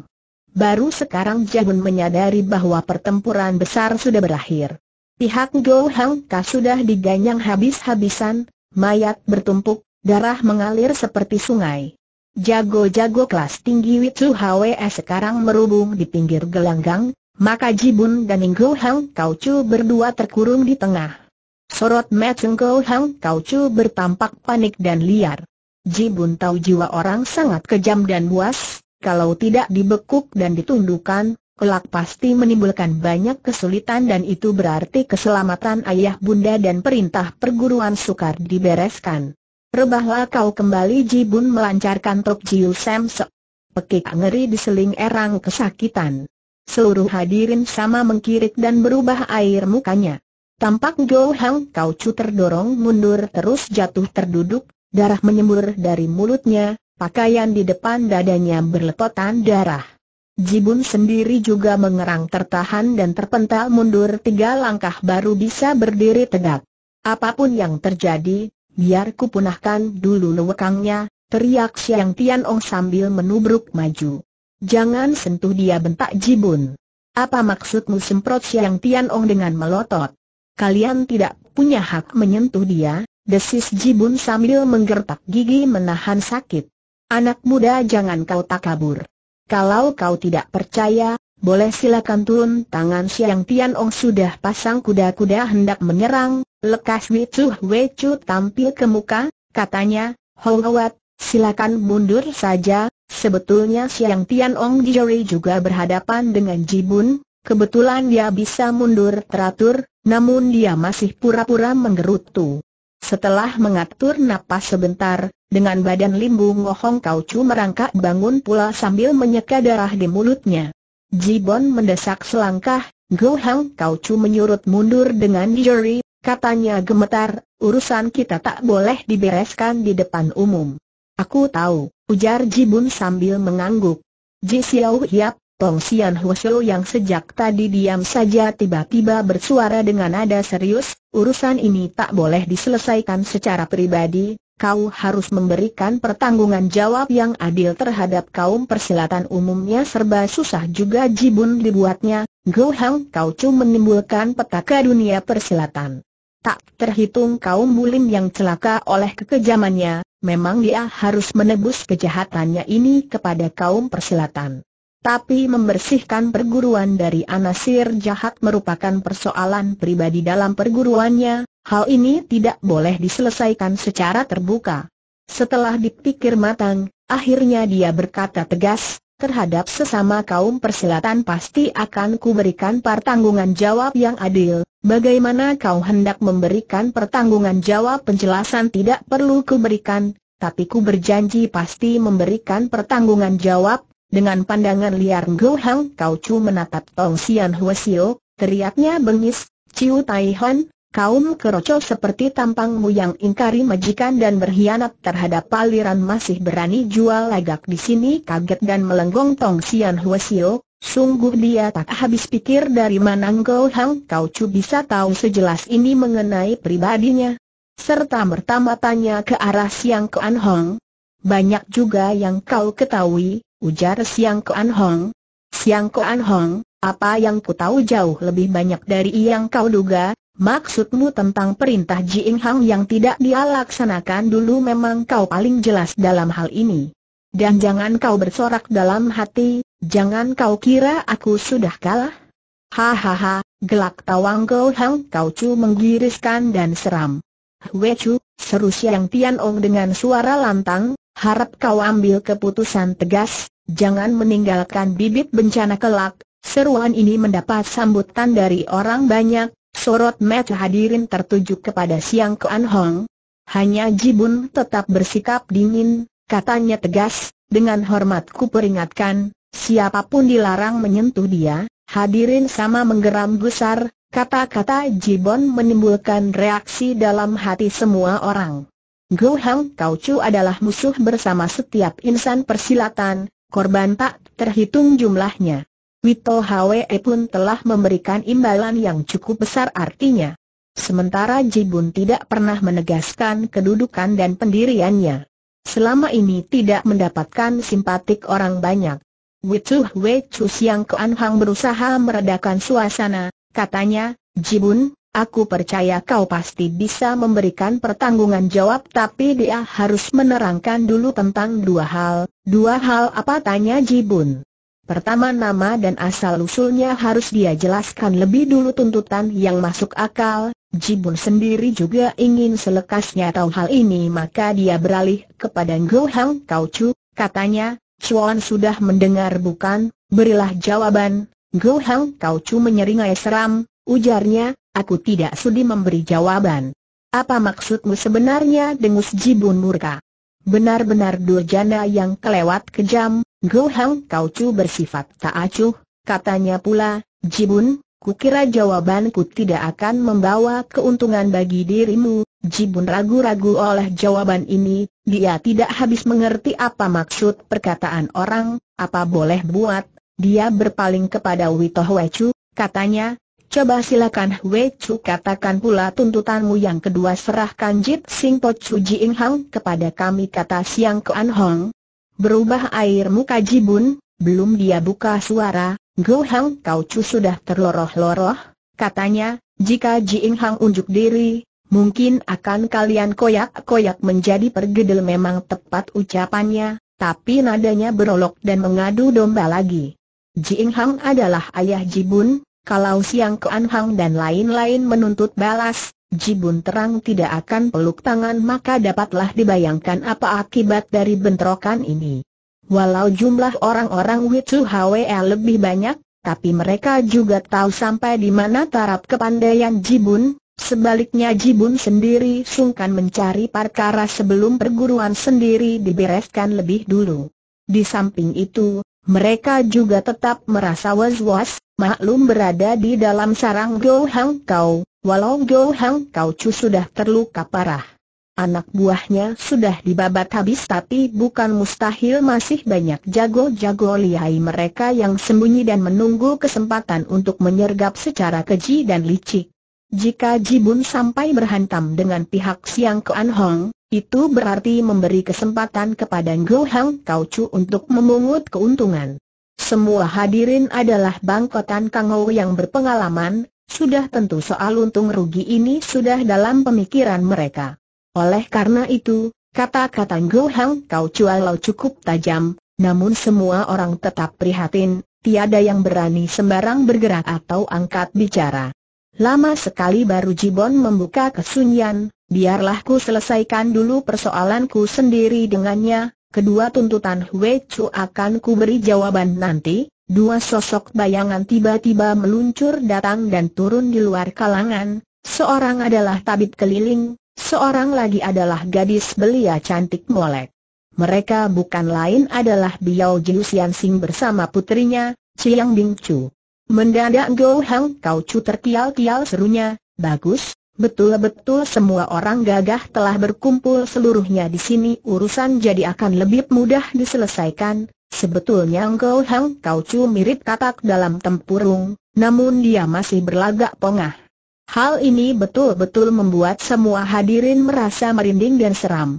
Baru sekarang Jahun menyadari bahwa pertempuran besar sudah berakhir. Pihak Go Hang Ka sudah diganyang habis-habisan, mayat bertumpuk, darah mengalir seperti sungai. Jago-jago kelas tinggi Witsu Hwe sekarang merubung di pinggir gelanggang, maka Jibun dan Ningguo Hang Kau Chu berdua terkurung di tengah. Sorot Matsun Go Hang Kau Chu bertampak panik dan liar. Jibun tahu jiwa orang sangat kejam dan buas, kalau tidak dibekuk dan ditundukkan, kelak pasti menimbulkan banyak kesulitan dan itu berarti keselamatan ayah bunda dan perintah perguruan sukar dibereskan. Rebahlah kau kembali Jibun melancarkan Tok Jiu Sam Sok. Pekik ngeri diseling erang kesakitan. Seluruh hadirin sama mengkirik dan berubah air mukanya. Tampak Go Hang Kau Chu terdorong mundur terus jatuh terduduk, darah menyembur dari mulutnya, pakaian di depan dadanya berlepotan darah. Jibun sendiri juga mengerang tertahan dan terpental mundur tiga langkah baru bisa berdiri tegak. Apapun yang terjadi, Biar ku punahkan dulu lewekangnya, teriak Siang Tianong sambil menubruk maju. Jangan sentuh dia bentak Jibun. Apa maksudmu semprot Siang Tianong dengan melotot? Kalian tidak punya hak menyentuh dia, desis Jibun sambil menggertak gigi menahan sakit. Anak muda jangan kau tak kabur. Kalau kau tidak percaya, boleh silakan turun tangan Siang Tianong sudah pasang kuda-kuda hendak menyerang, Lekas Wicuh Wicu tampil ke muka, katanya, Howat, silakan mundur saja, sebetulnya Siang Tian Ong Jori juga berhadapan dengan Ji Jibun, kebetulan dia bisa mundur teratur, namun dia masih pura-pura menggerutu. Setelah mengatur napas sebentar, dengan badan limbung Ngohong Kau Chu merangkak bangun pula sambil menyeka darah di mulutnya. Ji Jibon mendesak selangkah, Go Hang Kau Chu menyurut mundur dengan jeri, Katanya gemetar, urusan kita tak boleh dibereskan di depan umum. Aku tahu, ujar Jibun sambil mengangguk. Ji Xiao Hiap, Tong Xian yang sejak tadi diam saja tiba-tiba bersuara dengan nada serius, urusan ini tak boleh diselesaikan secara pribadi, kau harus memberikan pertanggungan jawab yang adil terhadap kaum persilatan umumnya serba susah juga jibun dibuatnya, Go Hang kau cuma menimbulkan petaka dunia persilatan. Tak terhitung kaum mulim yang celaka oleh kekejamannya, memang dia harus menebus kejahatannya ini kepada kaum persilatan. Tapi membersihkan perguruan dari anasir jahat merupakan persoalan pribadi dalam perguruannya, hal ini tidak boleh diselesaikan secara terbuka. Setelah dipikir matang, akhirnya dia berkata tegas, terhadap sesama kaum persilatan pasti akan kuberikan pertanggungan jawab yang adil. Bagaimana kau hendak memberikan pertanggungan jawab penjelasan tidak perlu kuberikan, tapi ku berjanji pasti memberikan pertanggungan jawab. Dengan pandangan liar Go Hang Kau Chu menatap Tong Sian Hwasio, teriaknya bengis, Ciu Tai Hon, Kaum keroco seperti tampangmu yang ingkari majikan dan berkhianat terhadap paliran masih berani jual lagak di sini kaget dan melenggong Tong Sian Huasio, Sungguh dia tak habis pikir dari mana engkau Hang Kau Chu bisa tahu sejelas ini mengenai pribadinya. Serta bertambah tanya ke arah Siang Kuan Hong. Banyak juga yang kau ketahui, ujar Siang Kuan Hong. Siang Kuan Hong, apa yang ku tahu jauh lebih banyak dari yang kau duga, Maksudmu tentang perintah Ji Ing Hang yang tidak dia laksanakan dulu memang kau paling jelas dalam hal ini. Dan jangan kau bersorak dalam hati, jangan kau kira aku sudah kalah. Hahaha, gelak tawang Go Hang Kau cu menggiriskan dan seram. Hwe Chu, seru Siang Tian Ong dengan suara lantang, harap kau ambil keputusan tegas, jangan meninggalkan bibit bencana kelak. Seruan ini mendapat sambutan dari orang banyak, Sorot mata hadirin tertuju kepada Siang Kuan Hong. Hanya Jibun tetap bersikap dingin, katanya tegas, dengan hormat ku peringatkan, siapapun dilarang menyentuh dia, hadirin sama menggeram besar. kata-kata Jibun menimbulkan reaksi dalam hati semua orang. Go Hang Kau Chu adalah musuh bersama setiap insan persilatan, korban tak terhitung jumlahnya. Wito Hwe pun telah memberikan imbalan yang cukup besar artinya. Sementara Jibun tidak pernah menegaskan kedudukan dan pendiriannya. Selama ini tidak mendapatkan simpatik orang banyak. Wito Hwe Chu Siang Kuan berusaha meredakan suasana, katanya, Jibun, aku percaya kau pasti bisa memberikan pertanggungan jawab tapi dia harus menerangkan dulu tentang dua hal. Dua hal apa tanya Jibun? Pertama-nama dan asal-usulnya harus dia jelaskan lebih dulu tuntutan yang masuk akal, Jibun sendiri juga ingin selekasnya tahu hal ini maka dia beralih kepada Gohang Kaucu, katanya, Chuan sudah mendengar bukan, berilah jawaban, Gohang Kaucu menyeringai seram, ujarnya, aku tidak sudi memberi jawaban. Apa maksudmu sebenarnya dengus Jibun murka? Benar-benar durjana yang kelewat kejam, Go Hang Kau cu bersifat tak acuh, katanya pula, Jibun, kukira jawabanku tidak akan membawa keuntungan bagi dirimu, Jibun ragu-ragu oleh jawaban ini, dia tidak habis mengerti apa maksud perkataan orang, apa boleh buat, dia berpaling kepada Wito Wecu, katanya, Coba silakan Wei Chu katakan pula tuntutanmu yang kedua serahkan Jit Sing Po Chu Ji ing Hang kepada kami kata Siang Ke An Hong. Berubah air muka bun. belum dia buka suara, Go Hang Kau Chu sudah terloroh-loroh, katanya, jika Ji ing Hang unjuk diri, mungkin akan kalian koyak-koyak menjadi pergedel memang tepat ucapannya, tapi nadanya berolok dan mengadu domba lagi. Ji ing Hang adalah ayah Jibun, kalau Siang Kuan Hang dan lain-lain menuntut balas, Jibun Terang tidak akan peluk tangan maka dapatlah dibayangkan apa akibat dari bentrokan ini. Walau jumlah orang-orang Witu Hwe lebih banyak, tapi mereka juga tahu sampai di mana taraf kepandaian Jibun, Sebaliknya Jibun sendiri sungkan mencari perkara sebelum perguruan sendiri dibereskan lebih dulu. Di samping itu, mereka juga tetap merasa was-was, maklum berada di dalam sarang Go Kau, walau Go Hang Kau Chu sudah terluka parah. Anak buahnya sudah dibabat habis tapi bukan mustahil masih banyak jago-jago lihai mereka yang sembunyi dan menunggu kesempatan untuk menyergap secara keji dan licik. Jika Jibun sampai berhantam dengan pihak Siang Kuan Hong, itu berarti memberi kesempatan kepada Go Hang Kau Chu untuk memungut keuntungan. Semua hadirin adalah bangkotan Ou yang berpengalaman, sudah tentu soal untung rugi ini sudah dalam pemikiran mereka. Oleh karena itu, kata-kata Ngo Hang Kau Chualau cukup tajam, namun semua orang tetap prihatin, tiada yang berani sembarang bergerak atau angkat bicara. Lama sekali baru Jibon membuka kesunyian, biarlah ku selesaikan dulu persoalanku sendiri dengannya, kedua tuntutan Hue Chu akan kuberi jawaban nanti, dua sosok bayangan tiba-tiba meluncur datang dan turun di luar kalangan, seorang adalah tabib keliling, seorang lagi adalah gadis belia cantik molek. Mereka bukan lain adalah Biao Jiusian Sing bersama putrinya, Chiang Bing Chu. Mendadak Go Hang Kau Chu terkial-kial serunya, bagus, Betul-betul semua orang gagah telah berkumpul seluruhnya di sini urusan jadi akan lebih mudah diselesaikan. Sebetulnya Engkau Hang Kau Chu mirip katak dalam tempurung, namun dia masih berlagak pongah. Hal ini betul-betul membuat semua hadirin merasa merinding dan seram.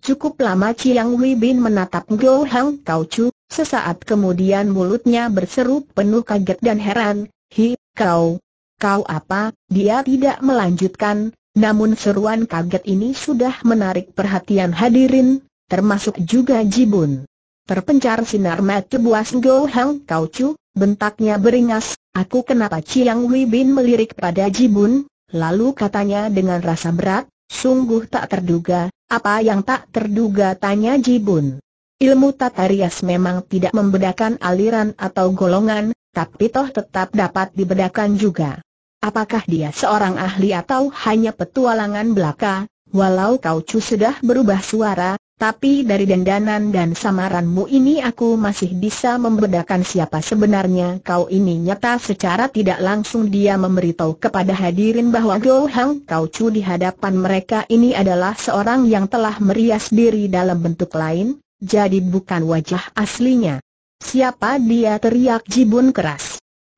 Cukup lama Chiang Wei Bin menatap Engkau Hang Kau Chu, sesaat kemudian mulutnya berseru penuh kaget dan heran, Hi, kau, Kau apa? Dia tidak melanjutkan, namun seruan kaget ini sudah menarik perhatian hadirin, termasuk juga Jibun. Terpencar sinar mata buas Go Hang Kau Chu, bentaknya beringas, aku kenapa Chiang Wei Bin melirik pada Jibun, lalu katanya dengan rasa berat, sungguh tak terduga, apa yang tak terduga tanya Jibun. Ilmu tata rias memang tidak membedakan aliran atau golongan, tapi toh tetap dapat dibedakan juga. Apakah dia seorang ahli atau hanya petualangan belaka? Walau kau cu sudah berubah suara, tapi dari dendanan dan samaranmu ini aku masih bisa membedakan siapa sebenarnya kau ini nyata secara tidak langsung dia memberitahu kepada hadirin bahwa Go Hang Kau cu di hadapan mereka ini adalah seorang yang telah merias diri dalam bentuk lain, jadi bukan wajah aslinya. Siapa dia teriak jibun keras.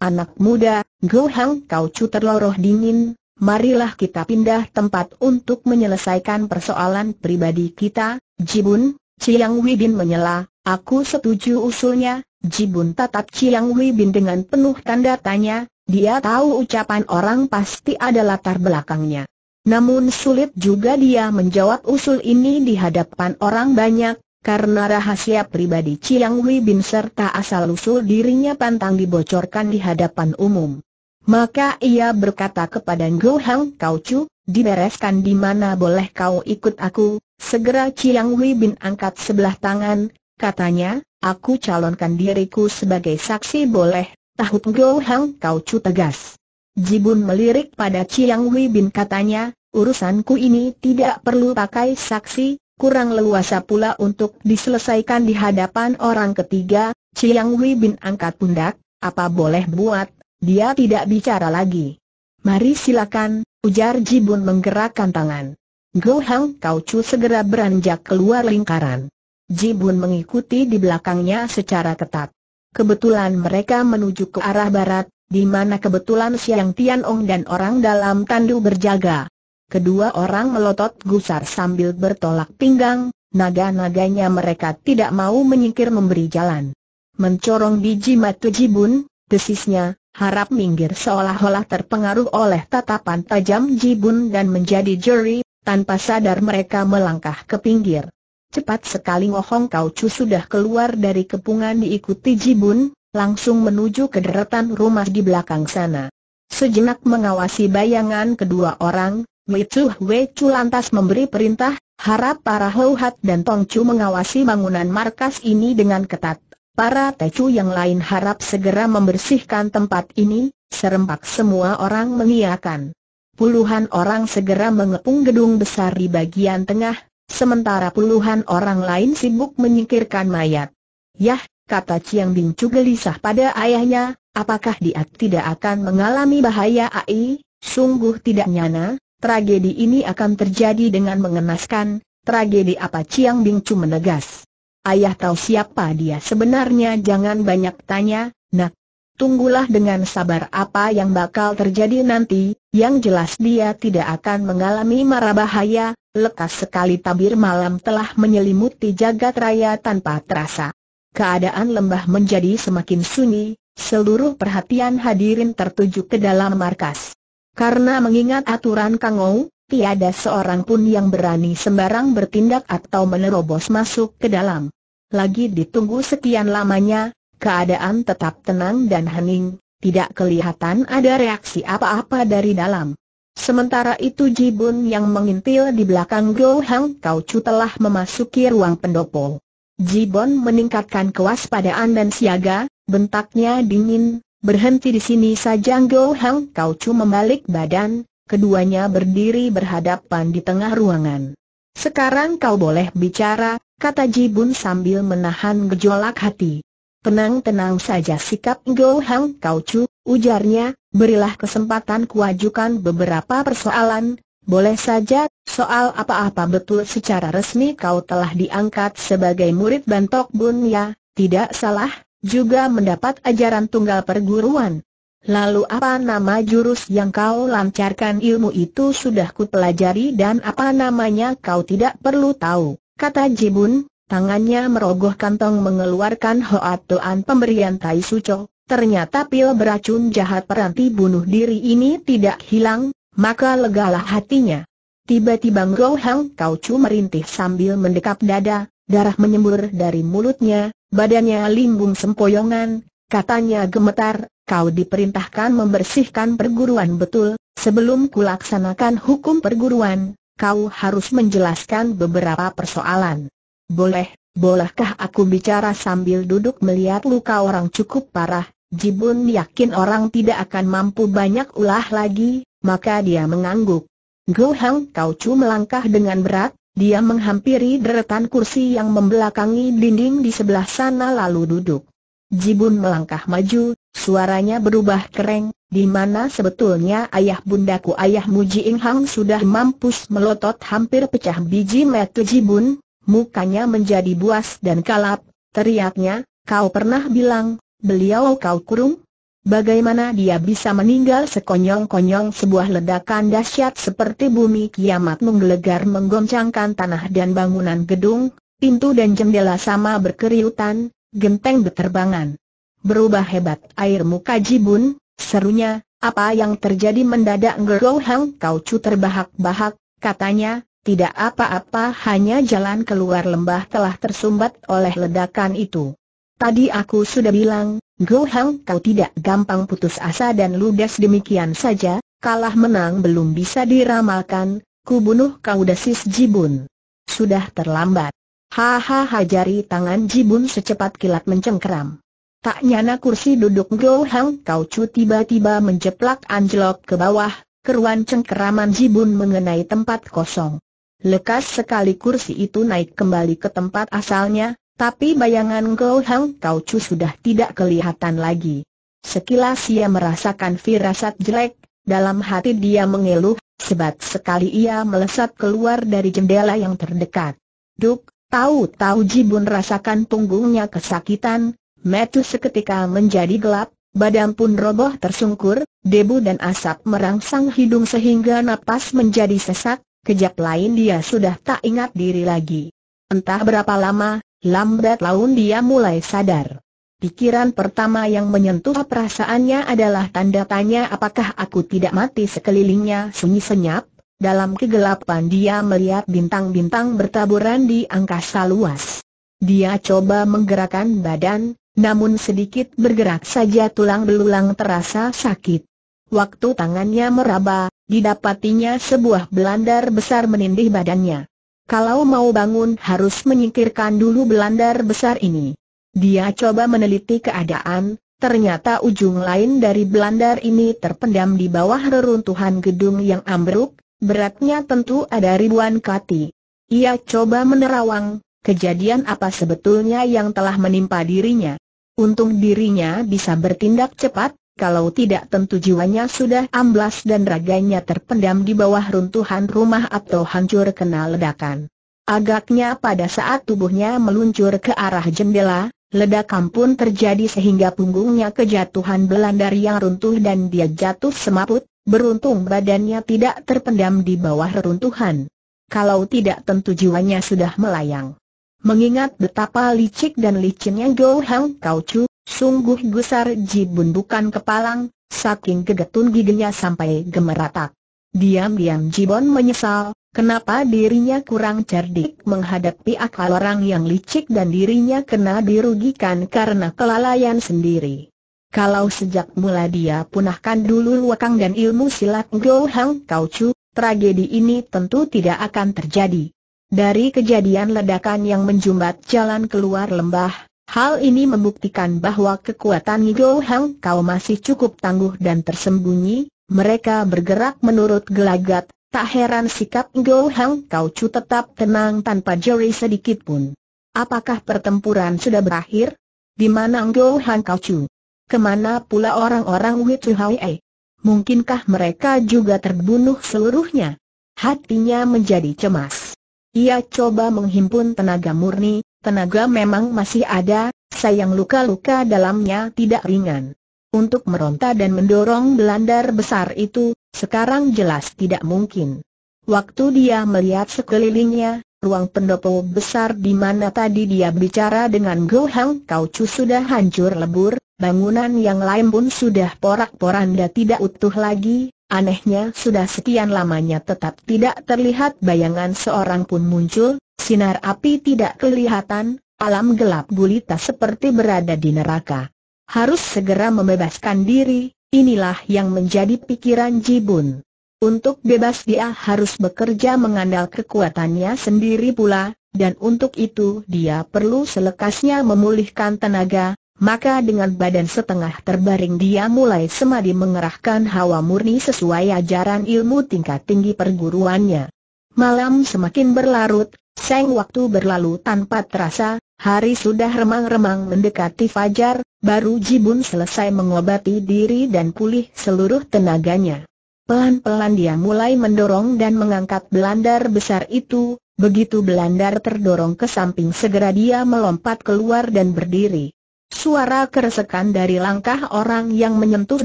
Anak muda, Gohang Kaucu terloroh dingin, marilah kita pindah tempat untuk menyelesaikan persoalan pribadi kita, Jibun, Chiang Widin menyela, aku setuju usulnya, Jibun tatap Chiang Widin dengan penuh tanda tanya, dia tahu ucapan orang pasti ada latar belakangnya. Namun sulit juga dia menjawab usul ini di hadapan orang banyak, karena rahasia pribadi Chiang Wei Bin serta asal-usul dirinya pantang dibocorkan di hadapan umum. Maka ia berkata kepada Ngo Hang Kau Chu, dibereskan di mana boleh kau ikut aku, segera Chiang Wei Bin angkat sebelah tangan, katanya, aku calonkan diriku sebagai saksi boleh, tahut Ngo Hang Kau Chu tegas. Jibun melirik pada Chiang Wei Bin katanya, urusanku ini tidak perlu pakai saksi, kurang leluasa pula untuk diselesaikan di hadapan orang ketiga, Chiang Wei bin angkat pundak, apa boleh buat, dia tidak bicara lagi. Mari silakan, ujar Jibun menggerakkan tangan. Go Hang Kau cu segera beranjak keluar lingkaran. Jibun mengikuti di belakangnya secara ketat. Kebetulan mereka menuju ke arah barat, di mana kebetulan Siang Tian Ong dan orang dalam tandu berjaga. Kedua orang melotot gusar sambil bertolak pinggang, naga-naganya mereka tidak mau menyingkir memberi jalan. Mencorong biji matu jibun, desisnya, harap minggir seolah-olah terpengaruh oleh tatapan tajam jibun dan menjadi juri, tanpa sadar mereka melangkah ke pinggir. Cepat sekali Ngohong Kau cu sudah keluar dari kepungan diikuti Jibun, langsung menuju ke deretan rumah di belakang sana. Sejenak mengawasi bayangan kedua orang, Wecu Wicu lantas memberi perintah, harap para Houhat dan Tongcu mengawasi bangunan markas ini dengan ketat. Para Tecu yang lain harap segera membersihkan tempat ini, serempak semua orang mengiakan. Puluhan orang segera mengepung gedung besar di bagian tengah, sementara puluhan orang lain sibuk menyingkirkan mayat. Yah, kata Chiang Bincu gelisah pada ayahnya, apakah dia tidak akan mengalami bahaya AI? Sungguh tidak nyana, tragedi ini akan terjadi dengan mengenaskan, tragedi apa Chiang Bing Chu menegas. Ayah tahu siapa dia sebenarnya jangan banyak tanya, nak. Tunggulah dengan sabar apa yang bakal terjadi nanti, yang jelas dia tidak akan mengalami mara bahaya, lekas sekali tabir malam telah menyelimuti jagat raya tanpa terasa. Keadaan lembah menjadi semakin sunyi, seluruh perhatian hadirin tertuju ke dalam markas. Karena mengingat aturan Kangou, tiada seorang pun yang berani sembarang bertindak atau menerobos masuk ke dalam. Lagi ditunggu sekian lamanya, keadaan tetap tenang dan hening, tidak kelihatan ada reaksi apa-apa dari dalam. Sementara itu Jibun yang mengintil di belakang Go Hang Kau Chu telah memasuki ruang pendopo. Jibon meningkatkan kewaspadaan dan siaga, bentaknya dingin, Berhenti di sini saja Go Hang Kau Chu membalik badan, keduanya berdiri berhadapan di tengah ruangan. Sekarang kau boleh bicara, kata Ji Bun sambil menahan gejolak hati. Tenang-tenang saja sikap Go Hang Kau Chu, ujarnya, berilah kesempatan kuajukan beberapa persoalan, boleh saja, soal apa-apa betul secara resmi kau telah diangkat sebagai murid Bantok Bun ya, tidak salah, juga mendapat ajaran tunggal perguruan. Lalu apa nama jurus yang kau lancarkan ilmu itu sudah pelajari dan apa namanya kau tidak perlu tahu, kata Jibun, tangannya merogoh kantong mengeluarkan hoatuan pemberian Tai Suco. Ternyata pil beracun jahat peranti bunuh diri ini tidak hilang, maka legalah hatinya. Tiba-tiba Gohang Hang Kau Chu merintih sambil mendekap dada, darah menyembur dari mulutnya, badannya limbung sempoyongan, katanya gemetar, kau diperintahkan membersihkan perguruan betul, sebelum kulaksanakan hukum perguruan, kau harus menjelaskan beberapa persoalan. Boleh, bolehkah aku bicara sambil duduk melihat luka orang cukup parah, Jibun yakin orang tidak akan mampu banyak ulah lagi, maka dia mengangguk. Gohang Hang Kau cu melangkah dengan berat, dia menghampiri deretan kursi yang membelakangi dinding di sebelah sana lalu duduk. Jibun melangkah maju, suaranya berubah kering, di mana sebetulnya ayah bundaku ayah Muji Ing sudah mampus melotot hampir pecah biji metu Jibun, mukanya menjadi buas dan kalap, teriaknya, kau pernah bilang, beliau kau kurung? Bagaimana dia bisa meninggal sekonyong-konyong sebuah ledakan dahsyat seperti bumi kiamat menggelegar menggoncangkan tanah dan bangunan gedung, pintu dan jendela sama berkeriutan, genteng berterbangan. Berubah hebat air muka Jibun, serunya, apa yang terjadi mendadak Ngerou Hang cu terbahak-bahak, katanya, tidak apa-apa hanya jalan keluar lembah telah tersumbat oleh ledakan itu. Tadi aku sudah bilang, Go Hang kau tidak gampang putus asa dan ludes demikian saja, kalah menang belum bisa diramalkan, ku bunuh kau dasis Jibun. Sudah terlambat. Hahaha jari tangan Jibun secepat kilat mencengkeram. Tak nyana kursi duduk Go Hang kau cu tiba-tiba menjeplak anjlok ke bawah, keruan cengkeraman Jibun mengenai tempat kosong. Lekas sekali kursi itu naik kembali ke tempat asalnya, tapi bayangan Gou Hang Kau Chu sudah tidak kelihatan lagi. Sekilas ia merasakan firasat jelek, dalam hati dia mengeluh, Sebab sekali ia melesat keluar dari jendela yang terdekat. Duk, tahu-tahu Jibun rasakan punggungnya kesakitan, metu seketika menjadi gelap, Badan pun roboh tersungkur, debu dan asap merangsang hidung sehingga napas menjadi sesak, kejap lain dia sudah tak ingat diri lagi. Entah berapa lama, Lambat laun dia mulai sadar. Pikiran pertama yang menyentuh perasaannya adalah tanda tanya apakah aku tidak mati sekelilingnya sunyi senyap. Dalam kegelapan dia melihat bintang-bintang bertaburan di angkasa luas. Dia coba menggerakkan badan, namun sedikit bergerak saja tulang belulang terasa sakit. Waktu tangannya meraba, didapatinya sebuah belandar besar menindih badannya. Kalau mau bangun harus menyingkirkan dulu belandar besar ini. Dia coba meneliti keadaan, ternyata ujung lain dari belandar ini terpendam di bawah reruntuhan gedung yang ambruk, beratnya tentu ada ribuan kati. Ia coba menerawang, kejadian apa sebetulnya yang telah menimpa dirinya. Untung dirinya bisa bertindak cepat, kalau tidak tentu jiwanya sudah amblas dan raganya terpendam di bawah runtuhan rumah atau hancur kena ledakan. Agaknya pada saat tubuhnya meluncur ke arah jendela, ledakan pun terjadi sehingga punggungnya kejatuhan belandar yang runtuh dan dia jatuh semaput, beruntung badannya tidak terpendam di bawah runtuhan. Kalau tidak tentu jiwanya sudah melayang. Mengingat betapa licik dan licinnya Go Hang Kau Chu, Sungguh gusar Jibun bukan kepalang, saking kegetun giginya sampai gemeratak. Diam-diam Jibon menyesal, kenapa dirinya kurang cerdik menghadapi akal orang yang licik dan dirinya kena dirugikan karena kelalaian sendiri. Kalau sejak mula dia punahkan dulu wakang dan ilmu silat Go Hang Kau Chu, tragedi ini tentu tidak akan terjadi. Dari kejadian ledakan yang menjumbat jalan keluar lembah, Hal ini membuktikan bahwa kekuatan Go Hang Kau masih cukup tangguh dan tersembunyi, mereka bergerak menurut gelagat, tak heran sikap Go Hang Kau cu tetap tenang tanpa jeri sedikit pun. Apakah pertempuran sudah berakhir? Di mana Go Hang Kau cu? Kemana pula orang-orang Witu Hae? Mungkinkah mereka juga terbunuh seluruhnya? Hatinya menjadi cemas. Ia coba menghimpun tenaga murni, Tenaga memang masih ada, sayang luka-luka dalamnya tidak ringan. Untuk meronta dan mendorong belandar besar itu, sekarang jelas tidak mungkin. Waktu dia melihat sekelilingnya, ruang pendopo besar di mana tadi dia bicara dengan Go Hang sudah hancur lebur, bangunan yang lain pun sudah porak-poranda tidak utuh lagi, anehnya sudah sekian lamanya tetap tidak terlihat bayangan seorang pun muncul, Sinar api tidak kelihatan, alam gelap gulita seperti berada di neraka. Harus segera membebaskan diri, inilah yang menjadi pikiran Jibun. Untuk bebas dia harus bekerja mengandal kekuatannya sendiri pula, dan untuk itu dia perlu selekasnya memulihkan tenaga, maka dengan badan setengah terbaring dia mulai semadi mengerahkan hawa murni sesuai ajaran ilmu tingkat tinggi perguruannya. Malam semakin berlarut, Seng waktu berlalu tanpa terasa, hari sudah remang-remang mendekati fajar, baru Jibun selesai mengobati diri dan pulih seluruh tenaganya. Pelan-pelan dia mulai mendorong dan mengangkat belandar besar itu, begitu belandar terdorong ke samping segera dia melompat keluar dan berdiri. Suara keresekan dari langkah orang yang menyentuh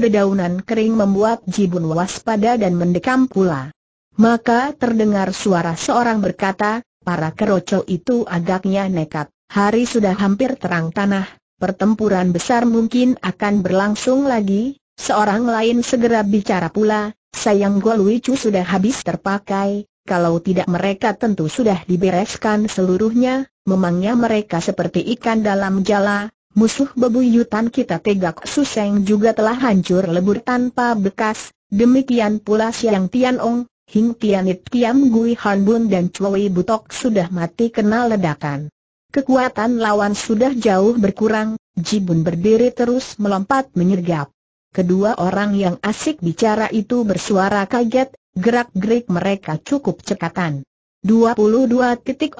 dedaunan kering membuat Jibun waspada dan mendekam pula. Maka terdengar suara seorang berkata, para keroco itu agaknya nekat. Hari sudah hampir terang tanah, pertempuran besar mungkin akan berlangsung lagi. Seorang lain segera bicara pula, sayang Golwicu sudah habis terpakai, kalau tidak mereka tentu sudah dibereskan seluruhnya, memangnya mereka seperti ikan dalam jala, musuh bebuyutan kita tegak suseng juga telah hancur lebur tanpa bekas, demikian pula Siang Tianong, Hing Tianit Tiam Gui Bun dan Chui Butok sudah mati kena ledakan. Kekuatan lawan sudah jauh berkurang, Ji Bun berdiri terus melompat menyergap. Kedua orang yang asik bicara itu bersuara kaget, gerak-gerik mereka cukup cekatan. 22.66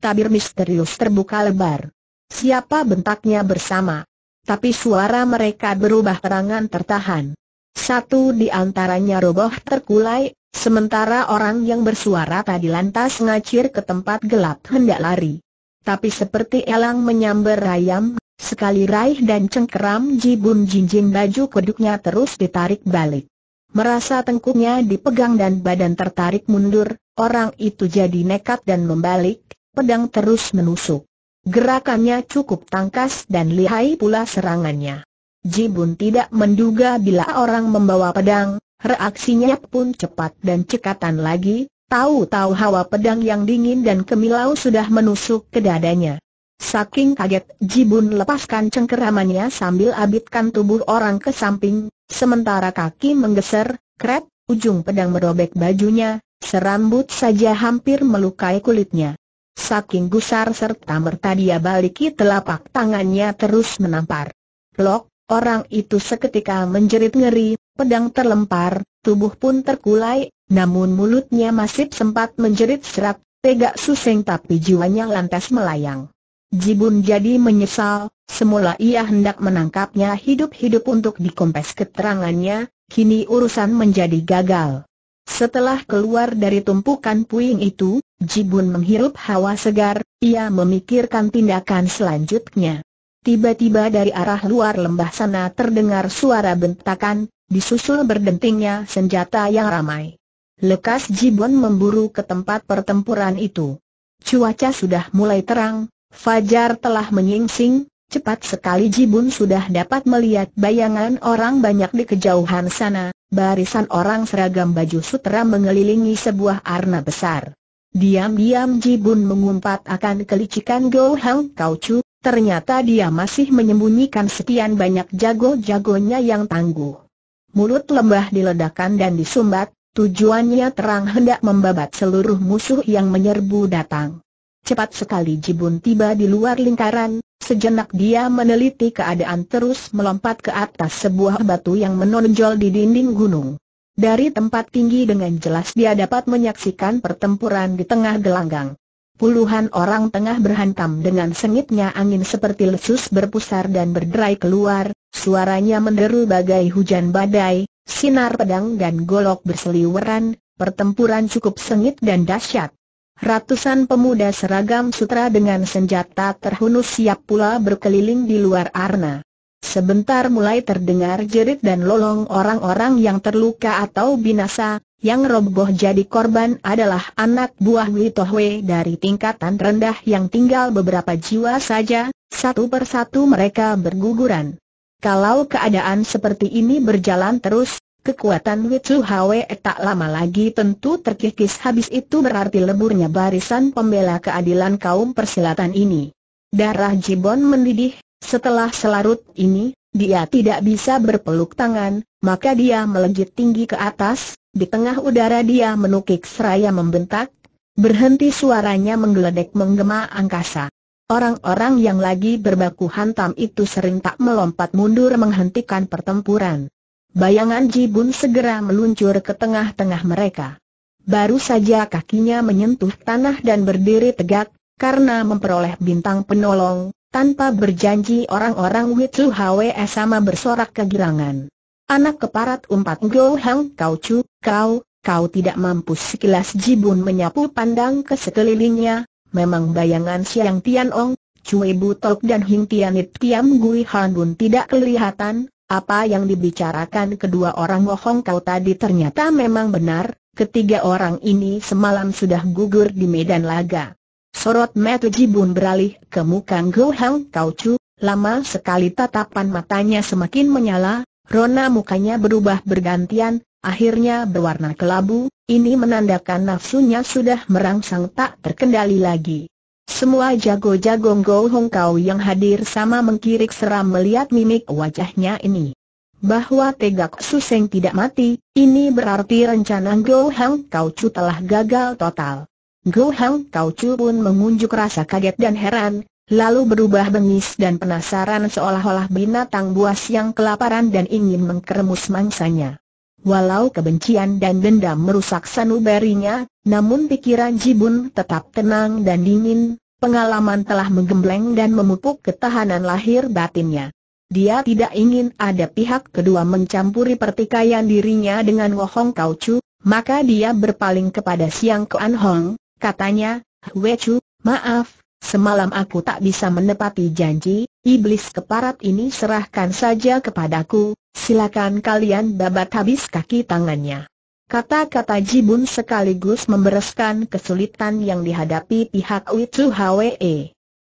Tabir misterius terbuka lebar. Siapa bentaknya bersama? Tapi suara mereka berubah terangan tertahan. Satu di antaranya roboh terkulai, sementara orang yang bersuara tadi lantas ngacir ke tempat gelap hendak lari. Tapi seperti elang menyambar ayam, sekali raih dan cengkeram jibun jinjing baju keduknya terus ditarik balik. Merasa tengkuknya dipegang dan badan tertarik mundur, orang itu jadi nekat dan membalik, pedang terus menusuk. Gerakannya cukup tangkas dan lihai pula serangannya. Jibun tidak menduga bila orang membawa pedang, reaksinya pun cepat dan cekatan lagi, tahu-tahu hawa pedang yang dingin dan kemilau sudah menusuk ke dadanya. Saking kaget, Jibun lepaskan cengkeramannya sambil abitkan tubuh orang ke samping, sementara kaki menggeser, kret, ujung pedang merobek bajunya, serambut saja hampir melukai kulitnya. Saking gusar serta merta dia baliki telapak tangannya terus menampar. Lok, Orang itu seketika menjerit ngeri, pedang terlempar, tubuh pun terkulai, namun mulutnya masih sempat menjerit serat, tegak suseng tapi jiwanya lantas melayang. Jibun jadi menyesal, semula ia hendak menangkapnya hidup-hidup untuk dikompes keterangannya, kini urusan menjadi gagal. Setelah keluar dari tumpukan puing itu, Jibun menghirup hawa segar, ia memikirkan tindakan selanjutnya. Tiba-tiba dari arah luar lembah sana terdengar suara bentakan, disusul berdentingnya senjata yang ramai. Lekas Jibon memburu ke tempat pertempuran itu. Cuaca sudah mulai terang, fajar telah menyingsing, cepat sekali Jibun sudah dapat melihat bayangan orang banyak di kejauhan sana, barisan orang seragam baju sutera mengelilingi sebuah arna besar. Diam-diam Jibun mengumpat akan kelicikan Go Hang Kau Chu, Ternyata dia masih menyembunyikan sekian banyak jago-jagonya yang tangguh. Mulut lembah diledakan dan disumbat, tujuannya terang hendak membabat seluruh musuh yang menyerbu datang. Cepat sekali Jibun tiba di luar lingkaran, sejenak dia meneliti keadaan terus melompat ke atas sebuah batu yang menonjol di dinding gunung. Dari tempat tinggi dengan jelas dia dapat menyaksikan pertempuran di tengah gelanggang. Puluhan orang tengah berhantam dengan sengitnya angin seperti lesus berpusar dan berderai keluar, suaranya menderu bagai hujan badai, sinar pedang dan golok berseliweran, pertempuran cukup sengit dan dahsyat. Ratusan pemuda seragam sutra dengan senjata terhunus siap pula berkeliling di luar arna. Sebentar mulai terdengar jerit dan lolong orang-orang yang terluka atau binasa, yang roboh jadi korban adalah anak buah Witohwe dari tingkatan rendah yang tinggal beberapa jiwa saja, satu persatu mereka berguguran. Kalau keadaan seperti ini berjalan terus, kekuatan Witohwe tak lama lagi tentu terkikis habis itu berarti leburnya barisan pembela keadilan kaum persilatan ini. Darah Jibon mendidih, setelah selarut ini, dia tidak bisa berpeluk tangan, maka dia melejit tinggi ke atas, di tengah udara dia menukik seraya membentak, berhenti suaranya menggeledek menggema angkasa. Orang-orang yang lagi berbaku hantam itu serentak melompat mundur menghentikan pertempuran. Bayangan Jibun segera meluncur ke tengah-tengah mereka. Baru saja kakinya menyentuh tanah dan berdiri tegak, karena memperoleh bintang penolong, tanpa berjanji orang-orang Witsu Hwe sama bersorak kegirangan. Anak keparat umpat Go Hang Kau Chu, kau, kau tidak mampu sekilas Jibun menyapu pandang ke sekelilingnya, memang bayangan Siang Tian Ong, Cui Butok dan Hing Tianit Tiam Gui Han Bun tidak kelihatan, apa yang dibicarakan kedua orang bohong kau tadi ternyata memang benar, ketiga orang ini semalam sudah gugur di medan laga. Sorot metu Jibun beralih ke muka Go Hang Kau Chu, lama sekali tatapan matanya semakin menyala, Rona mukanya berubah bergantian, akhirnya berwarna kelabu, ini menandakan nafsunya sudah merangsang tak terkendali lagi. Semua jago-jago Go Hong Kau yang hadir sama mengkirik seram melihat mimik wajahnya ini. Bahwa Tegak Suseng tidak mati, ini berarti rencana Go Hong Kau Chu telah gagal total. Go Hong Kau Chu pun mengunjuk rasa kaget dan heran, lalu berubah bengis dan penasaran seolah-olah binatang buas yang kelaparan dan ingin mengkeremus mangsanya. Walau kebencian dan dendam merusak sanubarinya, namun pikiran Jibun tetap tenang dan dingin, pengalaman telah menggembleng dan memupuk ketahanan lahir batinnya. Dia tidak ingin ada pihak kedua mencampuri pertikaian dirinya dengan Wohong Kaucu, maka dia berpaling kepada Siang Kuan Hong, katanya, Chu, maaf, Semalam aku tak bisa menepati janji, iblis keparat ini serahkan saja kepadaku, silakan kalian babat habis kaki tangannya. Kata-kata Jibun sekaligus membereskan kesulitan yang dihadapi pihak Uitsu Hwe.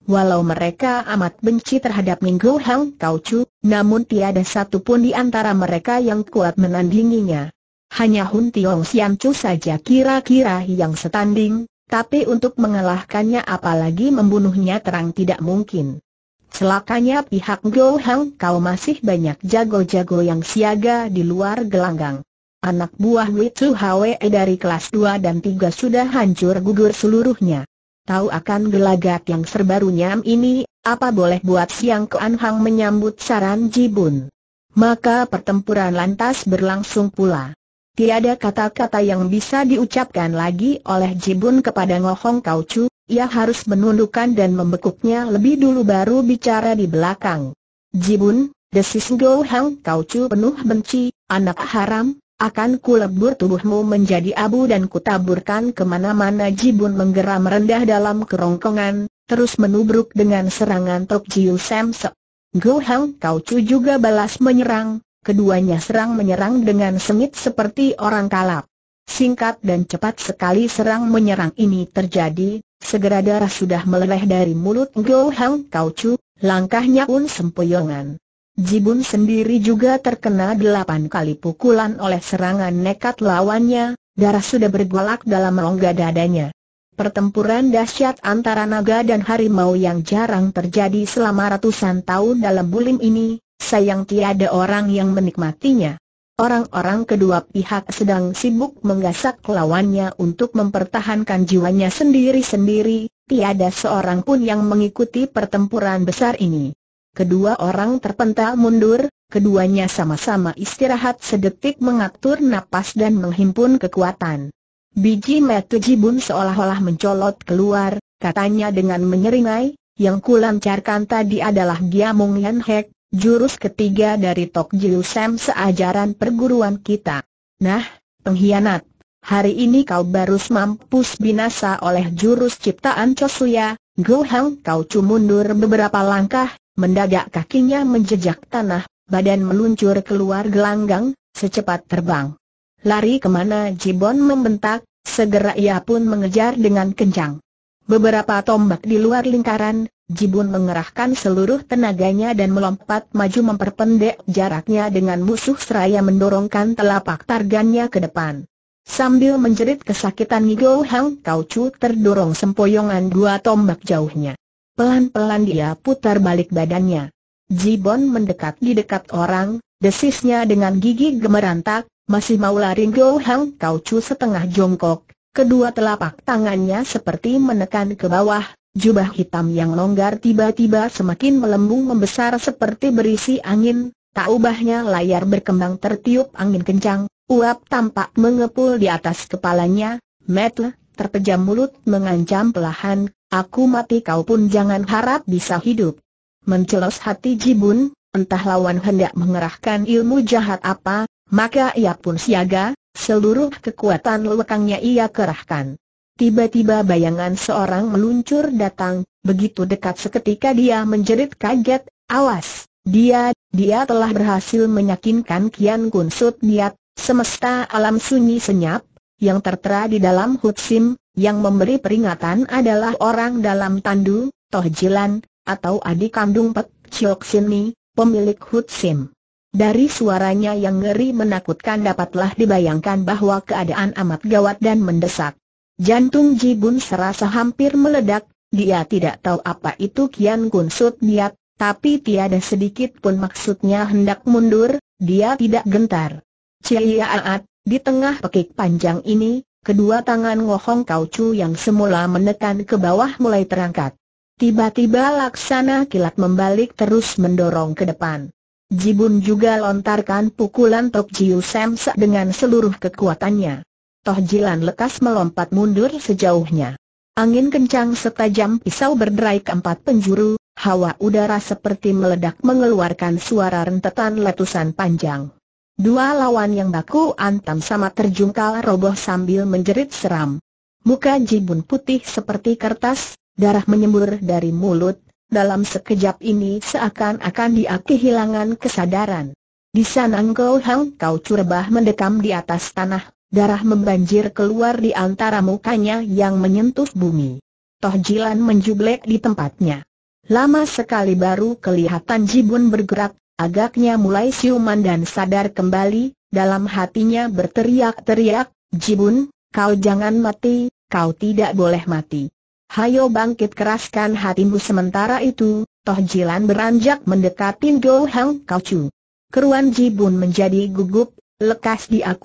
Walau mereka amat benci terhadap Minggu Hang Kaucu, namun tiada satupun di antara mereka yang kuat menandinginya. Hanya Hun Tiong Sian Chu saja kira-kira yang setanding, tapi untuk mengalahkannya apalagi membunuhnya terang tidak mungkin. Celakanya pihak Go Hang kau masih banyak jago-jago yang siaga di luar gelanggang. Anak buah Witsu Hwe dari kelas 2 dan 3 sudah hancur gugur seluruhnya. Tahu akan gelagat yang serbarunya ini, apa boleh buat Siang keanhang Hang menyambut saran Jibun. Maka pertempuran lantas berlangsung pula. Tiada kata-kata yang bisa diucapkan lagi oleh Jibun kepada Ngohong Kau Chu, ia harus menundukkan dan membekuknya lebih dulu baru bicara di belakang. Jibun, desis Ngo Hong Kau Chu penuh benci, anak haram, akan kulebur tubuhmu menjadi abu dan kutaburkan kemana-mana Jibun menggeram rendah dalam kerongkongan, terus menubruk dengan serangan Tok Jiu Sam Sek. Ngo Hong Kau Chu juga balas menyerang, keduanya serang menyerang dengan sengit seperti orang kalap. Singkat dan cepat sekali serang menyerang ini terjadi, segera darah sudah meleleh dari mulut Go Hang Kau Chu, langkahnya pun sempoyongan. Jibun sendiri juga terkena delapan kali pukulan oleh serangan nekat lawannya, darah sudah bergolak dalam rongga dadanya. Pertempuran dahsyat antara naga dan harimau yang jarang terjadi selama ratusan tahun dalam bulim ini, sayang tiada orang yang menikmatinya. Orang-orang kedua pihak sedang sibuk menggasak lawannya untuk mempertahankan jiwanya sendiri-sendiri, tiada seorang pun yang mengikuti pertempuran besar ini. Kedua orang terpental mundur, keduanya sama-sama istirahat sedetik mengatur napas dan menghimpun kekuatan. Biji metu jibun seolah-olah mencolot keluar, katanya dengan menyeringai, yang kulancarkan tadi adalah Giamong Yan Hek, Jurus ketiga dari Tok Jiu Sam seajaran perguruan kita. Nah, pengkhianat, hari ini kau baru mampus binasa oleh jurus ciptaan Chosuya, Gohang, Hang kau mundur beberapa langkah, mendadak kakinya menjejak tanah, badan meluncur keluar gelanggang, secepat terbang. Lari kemana Jibon membentak, segera ia pun mengejar dengan kencang. Beberapa tombak di luar lingkaran, Jibun mengerahkan seluruh tenaganya dan melompat maju memperpendek jaraknya dengan musuh seraya mendorongkan telapak targannya ke depan. Sambil menjerit kesakitan Nigo Hang Kau Chu terdorong sempoyongan dua tombak jauhnya. Pelan-pelan dia putar balik badannya. Jibon mendekat di dekat orang, desisnya dengan gigi gemerantak, masih mau lari Nigo Hang Kau Chu setengah jongkok, Kedua telapak tangannya seperti menekan ke bawah, jubah hitam yang longgar tiba-tiba semakin melembung membesar seperti berisi angin, tak ubahnya layar berkembang tertiup angin kencang, uap tampak mengepul di atas kepalanya, metle, terpejam mulut mengancam pelahan, aku mati kau pun jangan harap bisa hidup. Mencelos hati Jibun, entah lawan hendak mengerahkan ilmu jahat apa, maka ia pun siaga, Seluruh kekuatan lekangnya ia kerahkan. Tiba-tiba bayangan seorang meluncur datang, begitu dekat seketika dia menjerit kaget, awas, dia, dia telah berhasil menyakinkan Kian Kun Sud. niat, semesta alam sunyi senyap, yang tertera di dalam Hutsim, yang memberi peringatan adalah orang dalam tandu, Toh Jilan, atau adik kandung Pek Chiok Sin Mi, pemilik Hutsim. Dari suaranya yang ngeri menakutkan dapatlah dibayangkan bahwa keadaan amat gawat dan mendesak. Jantung Jibun serasa hampir meledak, dia tidak tahu apa itu Kian Kunsut niat, tapi tiada sedikit pun maksudnya hendak mundur, dia tidak gentar. Cia Ciaat, di tengah pekik panjang ini, kedua tangan Ngohong Kau Chu yang semula menekan ke bawah mulai terangkat. Tiba-tiba laksana kilat membalik terus mendorong ke depan. Jibun juga lontarkan pukulan Tok Jiu Sam dengan seluruh kekuatannya. Toh Jilan lekas melompat mundur sejauhnya. Angin kencang setajam pisau berderai keempat penjuru, hawa udara seperti meledak mengeluarkan suara rentetan letusan panjang. Dua lawan yang baku antam sama terjungkal roboh sambil menjerit seram. Muka Jibun putih seperti kertas, darah menyembur dari mulut, dalam sekejap ini seakan-akan dia kehilangan kesadaran. Di sana Ngkau Hang Kau Curbah mendekam di atas tanah, darah membanjir keluar di antara mukanya yang menyentuh bumi. Toh Jilan menjublek di tempatnya. Lama sekali baru kelihatan Jibun bergerak, agaknya mulai siuman dan sadar kembali, dalam hatinya berteriak-teriak, Jibun, kau jangan mati, kau tidak boleh mati. Hayo bangkit keraskan hatimu sementara itu, Toh Jilan beranjak mendekati Go Hang Kau Chu. Keruan Jibun menjadi gugup, lekas dia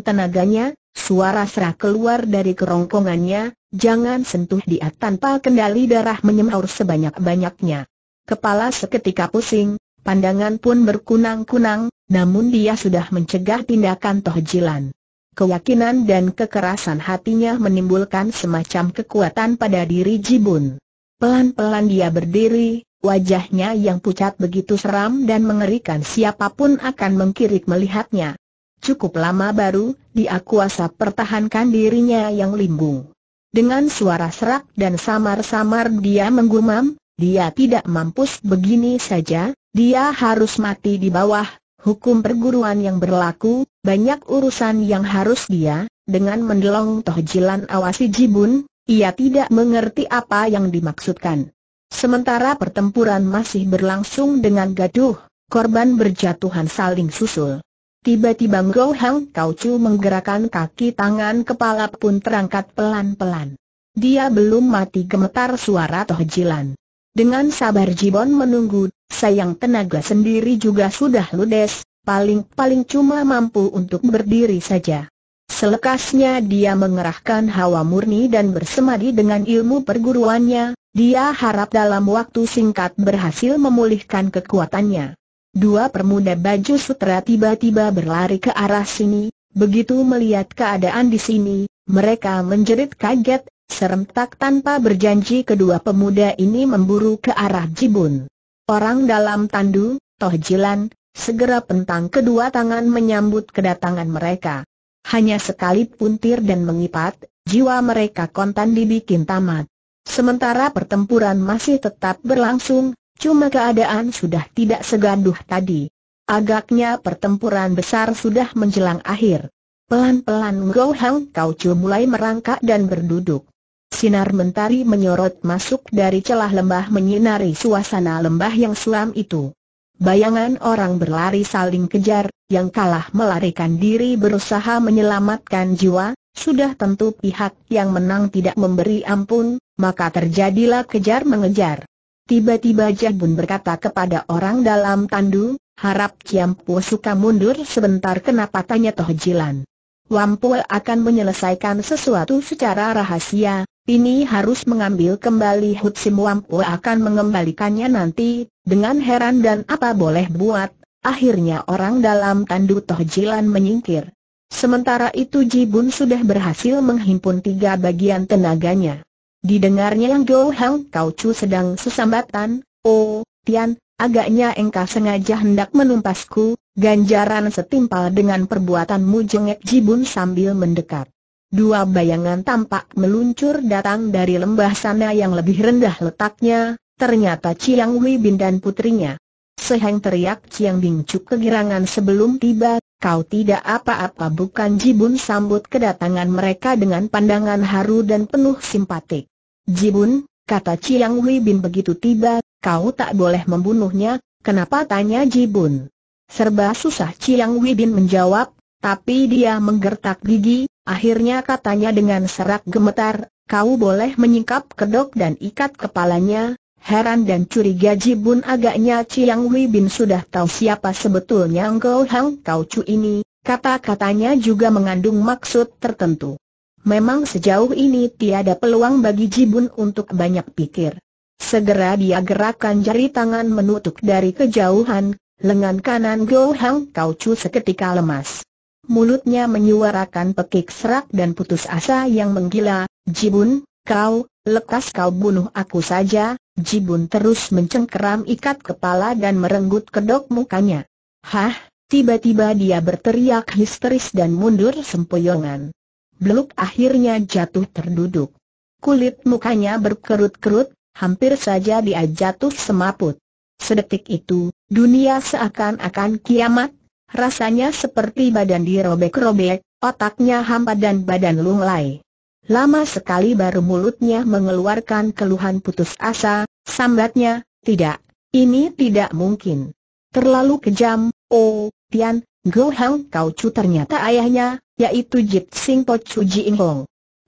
tenaganya, suara serah keluar dari kerongkongannya, jangan sentuh dia tanpa kendali darah menyemur sebanyak-banyaknya. Kepala seketika pusing, pandangan pun berkunang-kunang, namun dia sudah mencegah tindakan Toh Jilan keyakinan dan kekerasan hatinya menimbulkan semacam kekuatan pada diri Jibun. Pelan-pelan dia berdiri, wajahnya yang pucat begitu seram dan mengerikan siapapun akan mengkirik melihatnya. Cukup lama baru, dia kuasa pertahankan dirinya yang limbung. Dengan suara serak dan samar-samar dia menggumam, dia tidak mampus begini saja, dia harus mati di bawah, hukum perguruan yang berlaku, banyak urusan yang harus dia, dengan mendelong toh jilan awasi jibun, ia tidak mengerti apa yang dimaksudkan. Sementara pertempuran masih berlangsung dengan gaduh, korban berjatuhan saling susul. Tiba-tiba Ngo Hang Kau Chu menggerakkan kaki tangan kepala pun terangkat pelan-pelan. Dia belum mati gemetar suara Toh Jilan. Dengan sabar Jibon menunggu, sayang tenaga sendiri juga sudah ludes, paling-paling cuma mampu untuk berdiri saja. Selekasnya dia mengerahkan hawa murni dan bersemadi dengan ilmu perguruannya, dia harap dalam waktu singkat berhasil memulihkan kekuatannya. Dua permuda baju sutra tiba-tiba berlari ke arah sini, begitu melihat keadaan di sini, mereka menjerit kaget, serentak tanpa berjanji kedua pemuda ini memburu ke arah Jibun. Orang dalam tandu, Toh Jilan, segera pentang kedua tangan menyambut kedatangan mereka. Hanya sekali puntir dan mengipat, jiwa mereka kontan dibikin tamat. Sementara pertempuran masih tetap berlangsung, cuma keadaan sudah tidak segaduh tadi. Agaknya pertempuran besar sudah menjelang akhir. Pelan-pelan Gohang, Hang mulai merangkak dan berduduk. Sinar mentari menyorot masuk dari celah lembah menyinari suasana lembah yang suam itu. Bayangan orang berlari saling kejar, yang kalah melarikan diri berusaha menyelamatkan jiwa, sudah tentu pihak yang menang tidak memberi ampun, maka terjadilah kejar-mengejar. Tiba-tiba Jabun berkata kepada orang dalam tandu, harap Ciampu suka mundur sebentar kenapa tanya Toh Jilan. Wampu akan menyelesaikan sesuatu secara rahasia, ini harus mengambil kembali Hutsim Wampu akan mengembalikannya nanti, dengan heran dan apa boleh buat, akhirnya orang dalam tandu Toh Jilan menyingkir. Sementara itu Jibun sudah berhasil menghimpun tiga bagian tenaganya. Didengarnya yang Go Hang Kau Chu sedang sesambatan, Oh, Tian, agaknya engkau sengaja hendak menumpasku, ganjaran setimpal dengan perbuatanmu jengek Jibun sambil mendekat. Dua bayangan tampak meluncur datang dari lembah sana yang lebih rendah letaknya, ternyata Chiang Wei Bin dan putrinya. Seheng teriak Chiang Bingcuk kegirangan sebelum tiba, kau tidak apa-apa bukan Jibun sambut kedatangan mereka dengan pandangan haru dan penuh simpatik. Jibun, kata Chiang Wei Bin begitu tiba, kau tak boleh membunuhnya, kenapa tanya Jibun. Serba susah Chiang Wei Bin menjawab, tapi dia menggertak gigi, Akhirnya katanya dengan serak gemetar, kau boleh menyingkap kedok dan ikat kepalanya, Heran dan curiga Jibun agaknya Ciang Wei Bin sudah tahu siapa sebetulnya Ngou Hang Kau Chu ini, kata-katanya juga mengandung maksud tertentu. Memang sejauh ini tiada peluang bagi Jibun untuk banyak pikir. Segera dia gerakkan jari tangan menutup dari kejauhan, lengan kanan Go Hang Kau Chu seketika lemas mulutnya menyuarakan pekik serak dan putus asa yang menggila, Jibun, kau, lekas kau bunuh aku saja, Jibun terus mencengkeram ikat kepala dan merenggut kedok mukanya. Hah, tiba-tiba dia berteriak histeris dan mundur sempoyongan. Beluk akhirnya jatuh terduduk. Kulit mukanya berkerut-kerut, hampir saja dia jatuh semaput. Sedetik itu, dunia seakan-akan kiamat, rasanya seperti badan dirobek-robek, otaknya hampa dan badan lunglai. Lama sekali baru mulutnya mengeluarkan keluhan putus asa, sambatnya, tidak, ini tidak mungkin. Terlalu kejam, oh, Tian, Go Hang Kau Chu ternyata ayahnya, yaitu Jit Sing Po Chu Ji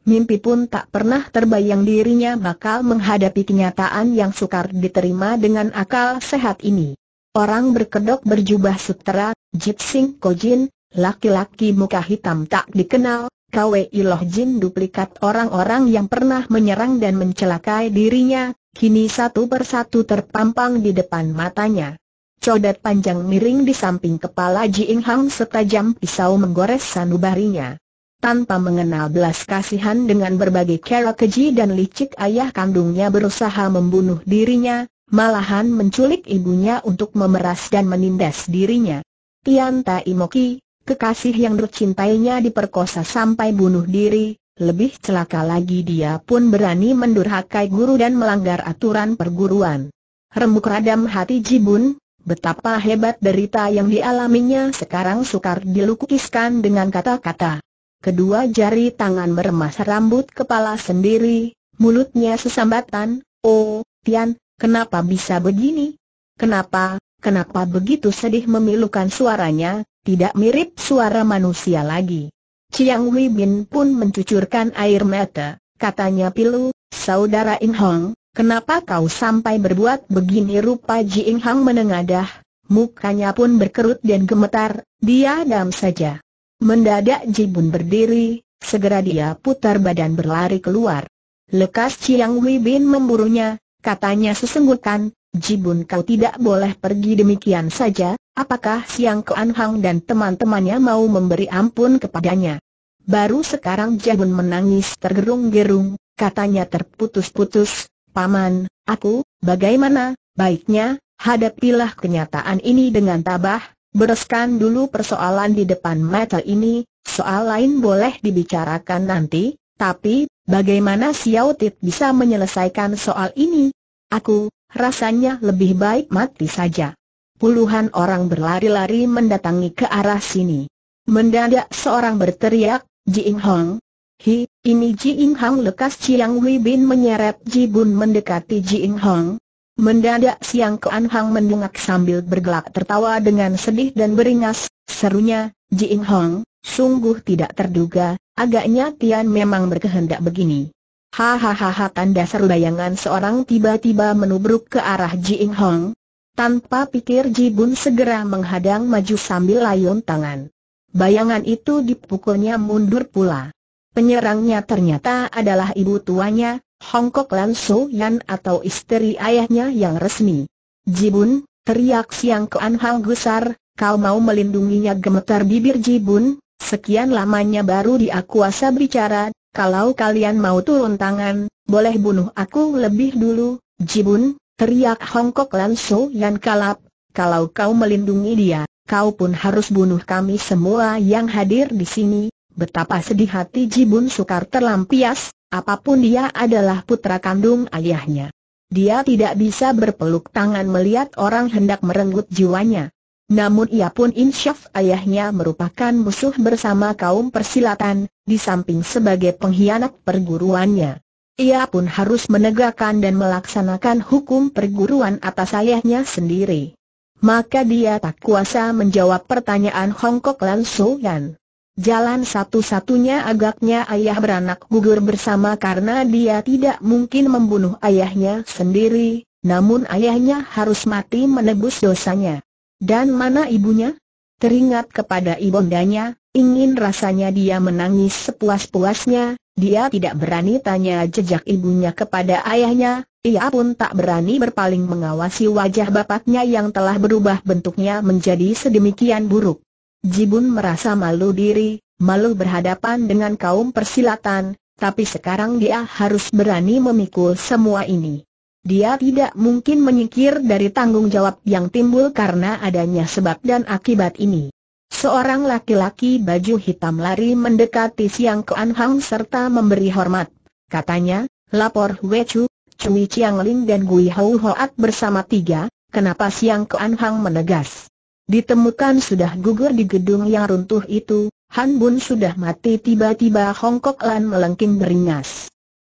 Mimpi pun tak pernah terbayang dirinya bakal menghadapi kenyataan yang sukar diterima dengan akal sehat ini. Orang berkedok berjubah sutera, Jitsing Kojin, laki-laki muka hitam tak dikenal, kwe Loh Jin duplikat orang-orang yang pernah menyerang dan mencelakai dirinya, kini satu persatu terpampang di depan matanya. Codet panjang miring di samping kepala Ji Ing Hang setajam pisau menggores sanubarinya. Tanpa mengenal belas kasihan dengan berbagai cara keji dan licik ayah kandungnya berusaha membunuh dirinya, malahan menculik ibunya untuk memeras dan menindas dirinya. Tianta Imoki, kekasih yang dicintainya diperkosa sampai bunuh diri, lebih celaka lagi dia pun berani mendurhakai guru dan melanggar aturan perguruan. Remuk radam hati Jibun, betapa hebat derita yang dialaminya sekarang sukar dilukiskan dengan kata-kata. Kedua jari tangan meremas rambut kepala sendiri, mulutnya sesambatan, oh, Tian, kenapa bisa begini? Kenapa, Kenapa begitu sedih memilukan suaranya, tidak mirip suara manusia lagi. Chiang Wei Bin pun mencucurkan air mata, katanya pilu, saudara In Hong, kenapa kau sampai berbuat begini rupa Ji In Hong menengadah, mukanya pun berkerut dan gemetar, dia dam saja. Mendadak Ji Bun berdiri, segera dia putar badan berlari keluar. Lekas Chiang Wei Bin memburunya, katanya sesenggukan, Jibun kau tidak boleh pergi demikian saja, apakah Siang Kean Hang dan teman-temannya mau memberi ampun kepadanya? Baru sekarang Jibun menangis tergerung-gerung, katanya terputus-putus, Paman, aku, bagaimana, baiknya, hadapilah kenyataan ini dengan tabah, bereskan dulu persoalan di depan mata ini, soal lain boleh dibicarakan nanti, tapi, bagaimana Xiao Tit bisa menyelesaikan soal ini? Aku, rasanya lebih baik mati saja. Puluhan orang berlari-lari mendatangi ke arah sini. Mendadak seorang berteriak, Jing Hong. Hi, ini Jing Hong lekas Chiang Wei Bin menyeret Ji Bun mendekati Jing Hong. Mendadak Siang Kuan Hang mendungak sambil bergelak tertawa dengan sedih dan beringas, serunya, Jing Hong, sungguh tidak terduga, agaknya Tian memang berkehendak begini. Hahaha tanda seru bayangan seorang tiba-tiba menubruk ke arah Ji Jiing Hong. Tanpa pikir Ji Bun segera menghadang maju sambil layun tangan. Bayangan itu dipukulnya mundur pula. Penyerangnya ternyata adalah ibu tuanya, Hongkok Lan So Yan atau istri ayahnya yang resmi. Ji Bun, teriak siang ke An Hang Gusar, kau mau melindunginya gemetar bibir Ji Bun, sekian lamanya baru dia kuasa bicara, kalau kalian mau turun tangan, boleh bunuh aku lebih dulu, Jibun, teriak Hongkok Lan Shou Yan Kalap, kalau kau melindungi dia, kau pun harus bunuh kami semua yang hadir di sini, betapa sedih hati Jibun sukar terlampias, apapun dia adalah putra kandung ayahnya. Dia tidak bisa berpeluk tangan melihat orang hendak merenggut jiwanya. Namun ia pun insyaf ayahnya merupakan musuh bersama kaum persilatan, di samping sebagai pengkhianat perguruannya. Ia pun harus menegakkan dan melaksanakan hukum perguruan atas ayahnya sendiri. Maka dia tak kuasa menjawab pertanyaan Hongkong Lan Soyan. Jalan satu-satunya agaknya ayah beranak gugur bersama karena dia tidak mungkin membunuh ayahnya sendiri, namun ayahnya harus mati menebus dosanya. Dan mana ibunya? Teringat kepada ibundanya, ingin rasanya dia menangis sepuas-puasnya, dia tidak berani tanya jejak ibunya kepada ayahnya, ia pun tak berani berpaling mengawasi wajah bapaknya yang telah berubah bentuknya menjadi sedemikian buruk. Jibun merasa malu diri, malu berhadapan dengan kaum persilatan, tapi sekarang dia harus berani memikul semua ini. Dia tidak mungkin menyingkir dari tanggung jawab yang timbul karena adanya sebab dan akibat ini. Seorang laki-laki baju hitam lari mendekati Siang Kuan Hang serta memberi hormat. Katanya, lapor Wei Chu, Cui Chiang Ling dan Gui Hou Hoat bersama tiga, kenapa Siang Kuan Hang menegas. Ditemukan sudah gugur di gedung yang runtuh itu, Han Bun sudah mati tiba-tiba Kok Lan melengking beringas.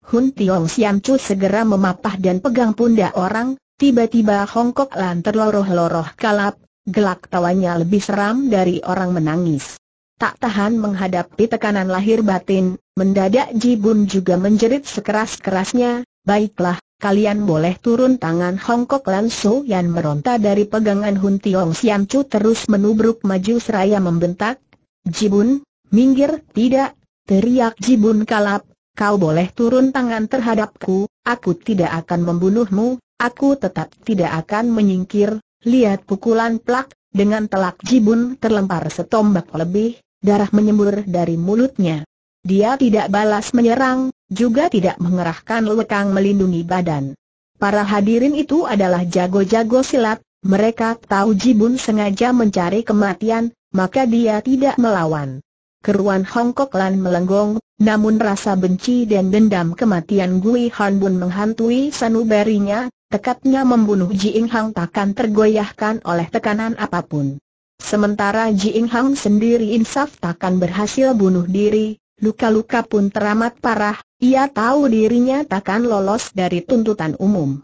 Hun Tiong Siam Chu segera memapah dan pegang pundak orang, tiba-tiba Hongkok Lan terloroh-loroh kalap, gelak tawanya lebih seram dari orang menangis. Tak tahan menghadapi tekanan lahir batin, mendadak Ji Bun juga menjerit sekeras-kerasnya, baiklah, kalian boleh turun tangan Hongkok Lan Su Yan meronta dari pegangan Hun Tiong Siam Chu terus menubruk maju seraya membentak, Ji Bun, minggir, tidak, teriak Ji Bun kalap, kau boleh turun tangan terhadapku, aku tidak akan membunuhmu, aku tetap tidak akan menyingkir, lihat pukulan plak, dengan telak jibun terlempar setombak lebih, darah menyembur dari mulutnya. Dia tidak balas menyerang, juga tidak mengerahkan lekang melindungi badan. Para hadirin itu adalah jago-jago silat, mereka tahu Jibun sengaja mencari kematian, maka dia tidak melawan keruan Hongkok Lan melenggong, namun rasa benci dan dendam kematian Gui Han Bun menghantui sanubarinya, tekadnya membunuh Ji Ing Hang takkan tergoyahkan oleh tekanan apapun. Sementara Ji Ing Hang sendiri insaf takkan berhasil bunuh diri, luka-luka pun teramat parah, ia tahu dirinya takkan lolos dari tuntutan umum.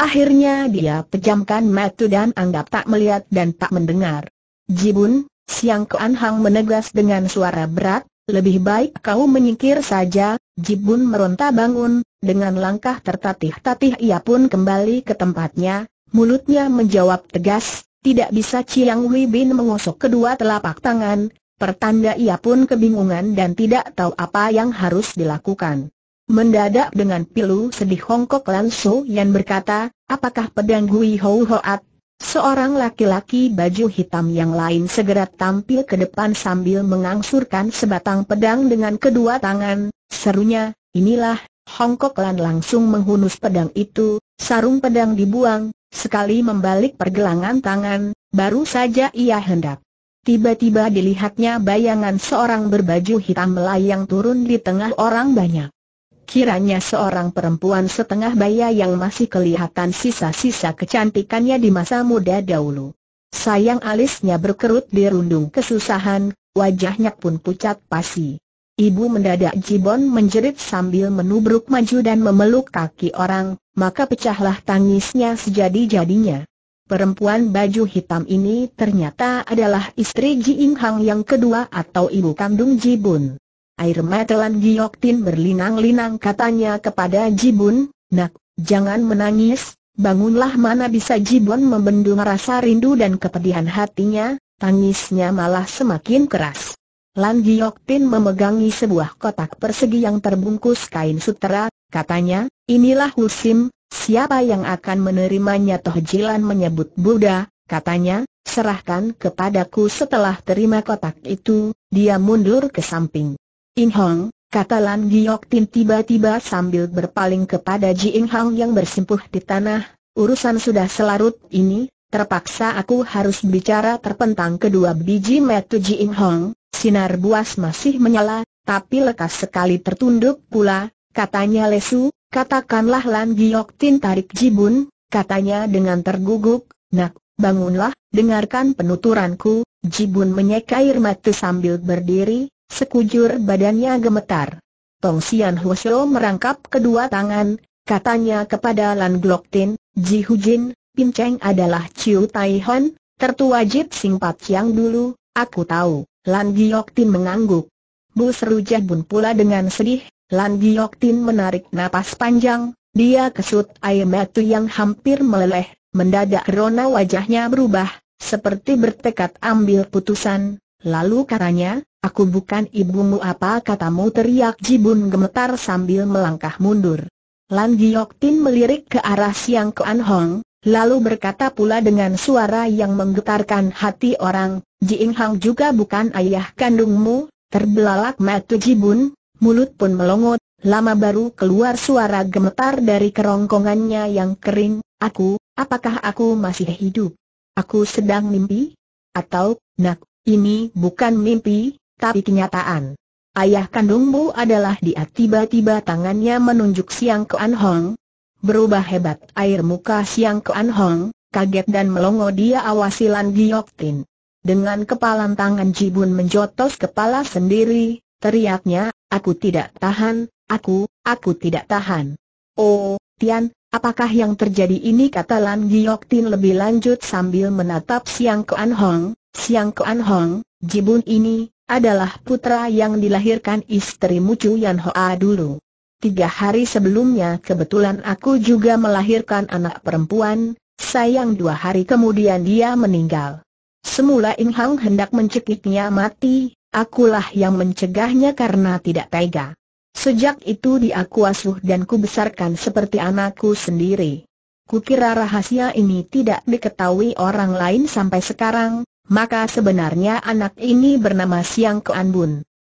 Akhirnya dia pejamkan mata dan anggap tak melihat dan tak mendengar. Ji Bun. Siang Kean Hang menegas dengan suara berat, lebih baik kau menyingkir saja, Jibun meronta bangun, dengan langkah tertatih-tatih ia pun kembali ke tempatnya, mulutnya menjawab tegas, tidak bisa Chiang Wei Bin mengosok kedua telapak tangan, pertanda ia pun kebingungan dan tidak tahu apa yang harus dilakukan. Mendadak dengan pilu sedih Hongkok Lan So Yan berkata, apakah pedang Gui Hou Hoat Seorang laki-laki baju hitam yang lain segera tampil ke depan sambil mengangsurkan sebatang pedang dengan kedua tangan, serunya, inilah, Kok Lan langsung menghunus pedang itu, sarung pedang dibuang, sekali membalik pergelangan tangan, baru saja ia hendak. Tiba-tiba dilihatnya bayangan seorang berbaju hitam melayang turun di tengah orang banyak. Kiranya seorang perempuan setengah baya yang masih kelihatan sisa-sisa kecantikannya di masa muda dahulu. Sayang alisnya berkerut dirundung kesusahan, wajahnya pun pucat pasi. Ibu mendadak Jibon menjerit sambil menubruk maju dan memeluk kaki orang, maka pecahlah tangisnya sejadi-jadinya. Perempuan baju hitam ini ternyata adalah istri Ji Ing Hang yang kedua atau ibu kandung Jibun. Air mata Lan Tin berlinang-linang katanya kepada Jibun, Nak, jangan menangis, bangunlah mana bisa Jibun membendung rasa rindu dan kepedihan hatinya, tangisnya malah semakin keras. Lan Tin memegangi sebuah kotak persegi yang terbungkus kain sutera, katanya, inilah Husim, siapa yang akan menerimanya Toh Jilan menyebut Buddha, katanya, serahkan kepadaku setelah terima kotak itu, dia mundur ke samping. In Hong, kata Lan Giok Tin tiba-tiba sambil berpaling kepada Ji In Hong yang bersimpuh di tanah, urusan sudah selarut ini, terpaksa aku harus bicara terpentang kedua biji metu Ji In Hong, sinar buas masih menyala, tapi lekas sekali tertunduk pula, katanya lesu, katakanlah Lan Giok Tin tarik jibun, katanya dengan terguguk, nak, bangunlah, dengarkan penuturanku, Jibun menyeka air mata sambil berdiri, Sekujur badannya gemetar. Tong Sian Hwasyo merangkap kedua tangan, katanya kepada Lan Glock Tin, Ji Hujin, Cheng adalah Chiu Tai Hon, tertua jip Sing Pat yang dulu, aku tahu. Lan Giok Tin mengangguk. Bu seru Bun pula dengan sedih, Lan Giok Tin menarik napas panjang, dia kesut air mata yang hampir meleleh, mendadak rona wajahnya berubah, seperti bertekad ambil putusan, Lalu katanya, aku bukan ibumu apa katamu teriak Jibun gemetar sambil melangkah mundur. Lan Giok Tin melirik ke arah Siang Kuan Hong, lalu berkata pula dengan suara yang menggetarkan hati orang, Jiing Hang juga bukan ayah kandungmu, terbelalak mata Jibun, mulut pun melongot, lama baru keluar suara gemetar dari kerongkongannya yang kering, aku, apakah aku masih hidup? Aku sedang mimpi? Atau, nak, ini bukan mimpi, tapi kenyataan. Ayah kandungmu adalah dia tiba-tiba tangannya menunjuk Siang Kuan Hong. Berubah hebat air muka Siang Kuan Hong, kaget dan melongo dia awasi Lan Tin. Dengan kepalan tangan Jibun menjotos kepala sendiri, teriaknya, aku tidak tahan, aku, aku tidak tahan. Oh, Tian, Apakah yang terjadi ini kata Lan Giok Tin lebih lanjut sambil menatap Siang Kuan Hong, Siang Kuan Hong, Jibun ini, adalah putra yang dilahirkan istri Mucu Yan Hoa dulu. Tiga hari sebelumnya kebetulan aku juga melahirkan anak perempuan, sayang dua hari kemudian dia meninggal. Semula Ing Hang hendak mencekiknya mati, akulah yang mencegahnya karena tidak tega. Sejak itu dia kuasuh dan besarkan seperti anakku sendiri. Kukira rahasia ini tidak diketahui orang lain sampai sekarang, maka sebenarnya anak ini bernama Siang Kuan Bun.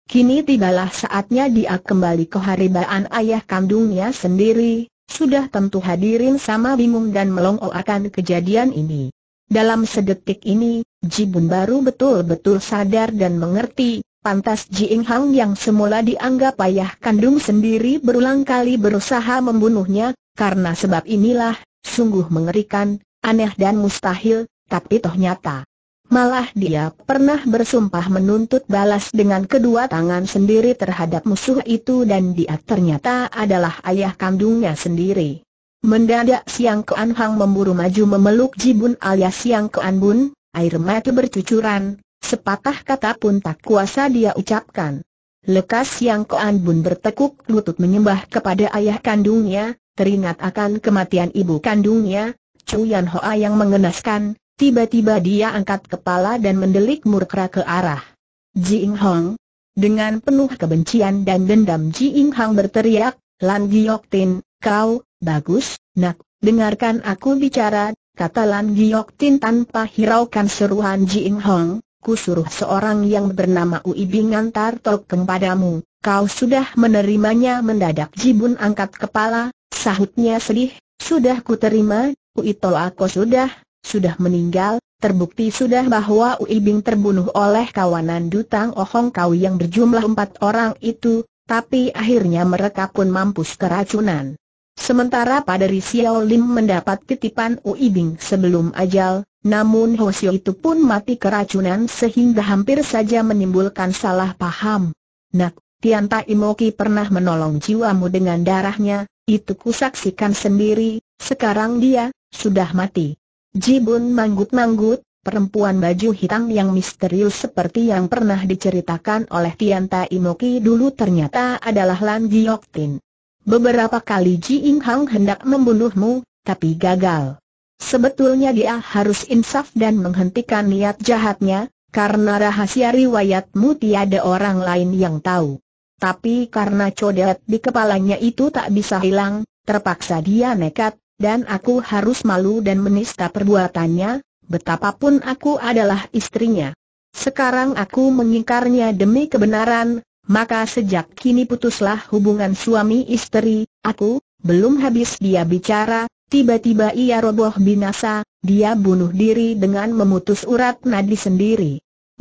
Kini tibalah saatnya dia kembali ke haribaan ayah kandungnya sendiri, sudah tentu hadirin sama bingung dan melongo akan kejadian ini. Dalam sedetik ini, Jibun baru betul-betul sadar dan mengerti, Pantas Ji Jing Hang yang semula dianggap ayah kandung sendiri berulang kali berusaha membunuhnya, karena sebab inilah, sungguh mengerikan, aneh dan mustahil, tapi toh nyata. Malah dia pernah bersumpah menuntut balas dengan kedua tangan sendiri terhadap musuh itu dan dia ternyata adalah ayah kandungnya sendiri. Mendadak Siang Kean Hang memburu maju memeluk Jibun alias Siang Kean Bun, air mata bercucuran, Sepatah kata pun tak kuasa dia ucapkan. Lekas yang Koan Bun bertekuk lutut menyembah kepada ayah kandungnya, teringat akan kematian ibu kandungnya, Chu Yan Hoa yang mengenaskan, tiba-tiba dia angkat kepala dan mendelik murkra ke arah Jiing Hong. Dengan penuh kebencian dan dendam Jiing Hong berteriak, Lan Giok Tin, kau, bagus, nak, dengarkan aku bicara, kata Lan Giok Tin tanpa hiraukan seruan Jiing Hong, Ku suruh seorang yang bernama Uibing antar tok kepadamu, kau sudah menerimanya mendadak Jibun angkat kepala, sahutnya sedih, sudah ku terima, Uito aku sudah, sudah meninggal, terbukti sudah bahwa Uibing terbunuh oleh kawanan Dutang Ohong Kau yang berjumlah empat orang itu, tapi akhirnya mereka pun mampus keracunan. Sementara pada Ri Lim mendapat titipan Ui Bing sebelum ajal, namun Hosio itu pun mati keracunan sehingga hampir saja menimbulkan salah paham. Nak, Tian Tai Moki pernah menolong jiwamu dengan darahnya, itu kusaksikan sendiri, sekarang dia, sudah mati. Jibun manggut-manggut, perempuan baju hitam yang misterius seperti yang pernah diceritakan oleh Tian Tai Moki dulu ternyata adalah Lan Giok Tin. Beberapa kali Ji Ing Hang hendak membunuhmu, tapi gagal. Sebetulnya dia harus insaf dan menghentikan niat jahatnya, karena rahasia riwayatmu tiada orang lain yang tahu. Tapi karena codet di kepalanya itu tak bisa hilang, terpaksa dia nekat, dan aku harus malu dan menista perbuatannya, betapapun aku adalah istrinya. Sekarang aku mengingkarnya demi kebenaran, maka sejak kini putuslah hubungan suami istri, aku, belum habis dia bicara, tiba-tiba ia roboh binasa, dia bunuh diri dengan memutus urat nadi sendiri.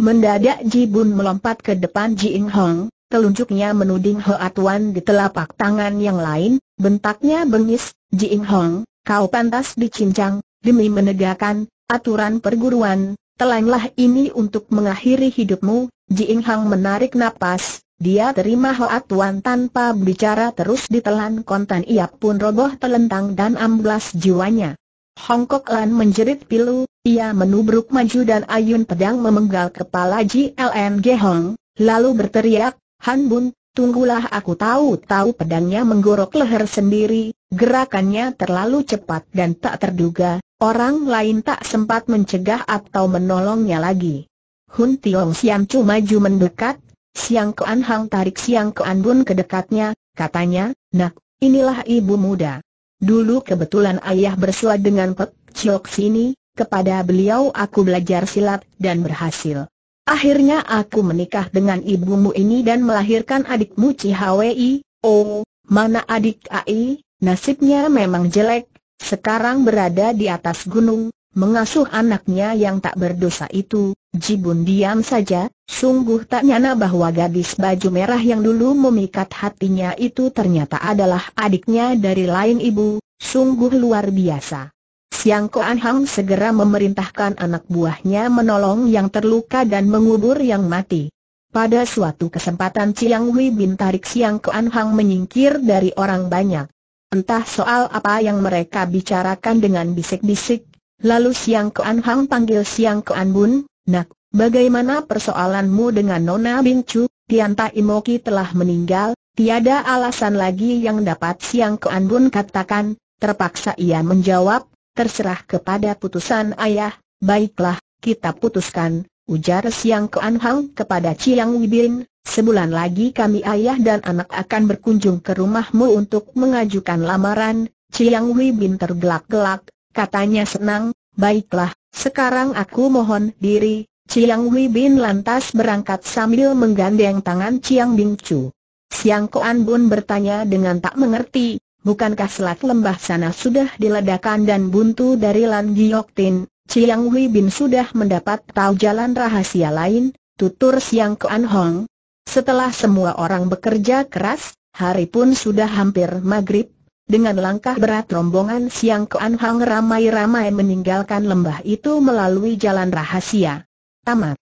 Mendadak Ji Bun melompat ke depan Ji Ing Hong, telunjuknya menuding Ho Atuan di telapak tangan yang lain, bentaknya bengis, Ji Ing Hong, kau pantas dicincang, demi menegakkan aturan perguruan, telanglah ini untuk mengakhiri hidupmu, Ji Ing Hong menarik napas, dia terima hoatuan tanpa bicara terus ditelan kontan ia pun roboh telentang dan amblas jiwanya. Hongkok Lan menjerit pilu, ia menubruk maju dan ayun pedang memenggal kepala JLN Hong, lalu berteriak, Han Bun, tunggulah aku tahu-tahu pedangnya menggorok leher sendiri, gerakannya terlalu cepat dan tak terduga, orang lain tak sempat mencegah atau menolongnya lagi. Hun Tiong Sian Chu maju mendekat, Siang Kuan Hang tarik Siang Kuan Bun ke dekatnya, katanya, nak, inilah ibu muda. Dulu kebetulan ayah bersua dengan Pek Chiok sini, kepada beliau aku belajar silat dan berhasil. Akhirnya aku menikah dengan ibumu ini dan melahirkan adikmu cihawi. oh, mana adik Ai, nasibnya memang jelek, sekarang berada di atas gunung, mengasuh anaknya yang tak berdosa itu, Jibun diam saja, sungguh tak nyana bahwa gadis baju merah yang dulu memikat hatinya itu ternyata adalah adiknya dari lain ibu, sungguh luar biasa. Siang Koan Hang segera memerintahkan anak buahnya menolong yang terluka dan mengubur yang mati. Pada suatu kesempatan Siang Hui bin tarik Siang Koan Hang menyingkir dari orang banyak. Entah soal apa yang mereka bicarakan dengan bisik-bisik, lalu Siang Koan Hang panggil Siang Koan Bun, Nak, bagaimana persoalanmu dengan Nona Bincu? Tianta Imoki telah meninggal, tiada alasan lagi yang dapat Siang Kean Bun katakan, terpaksa ia menjawab, terserah kepada putusan ayah, baiklah, kita putuskan, ujar Siang Kean Hang kepada Chiang Wibin, sebulan lagi kami ayah dan anak akan berkunjung ke rumahmu untuk mengajukan lamaran, Chiang Wibin tergelak-gelak, katanya senang, baiklah, sekarang aku mohon diri, Chiang Hui Bin lantas berangkat sambil menggandeng tangan Chiang Bing Chu. Siang Koan Bun bertanya dengan tak mengerti, bukankah selat lembah sana sudah diledakan dan buntu dari Lan Giok Tin, Chiang Hui Bin sudah mendapat tahu jalan rahasia lain, tutur Siang Koan Hong. Setelah semua orang bekerja keras, hari pun sudah hampir maghrib, dengan langkah berat rombongan Siang Kuan Hang ramai-ramai meninggalkan lembah itu melalui jalan rahasia. Tamat.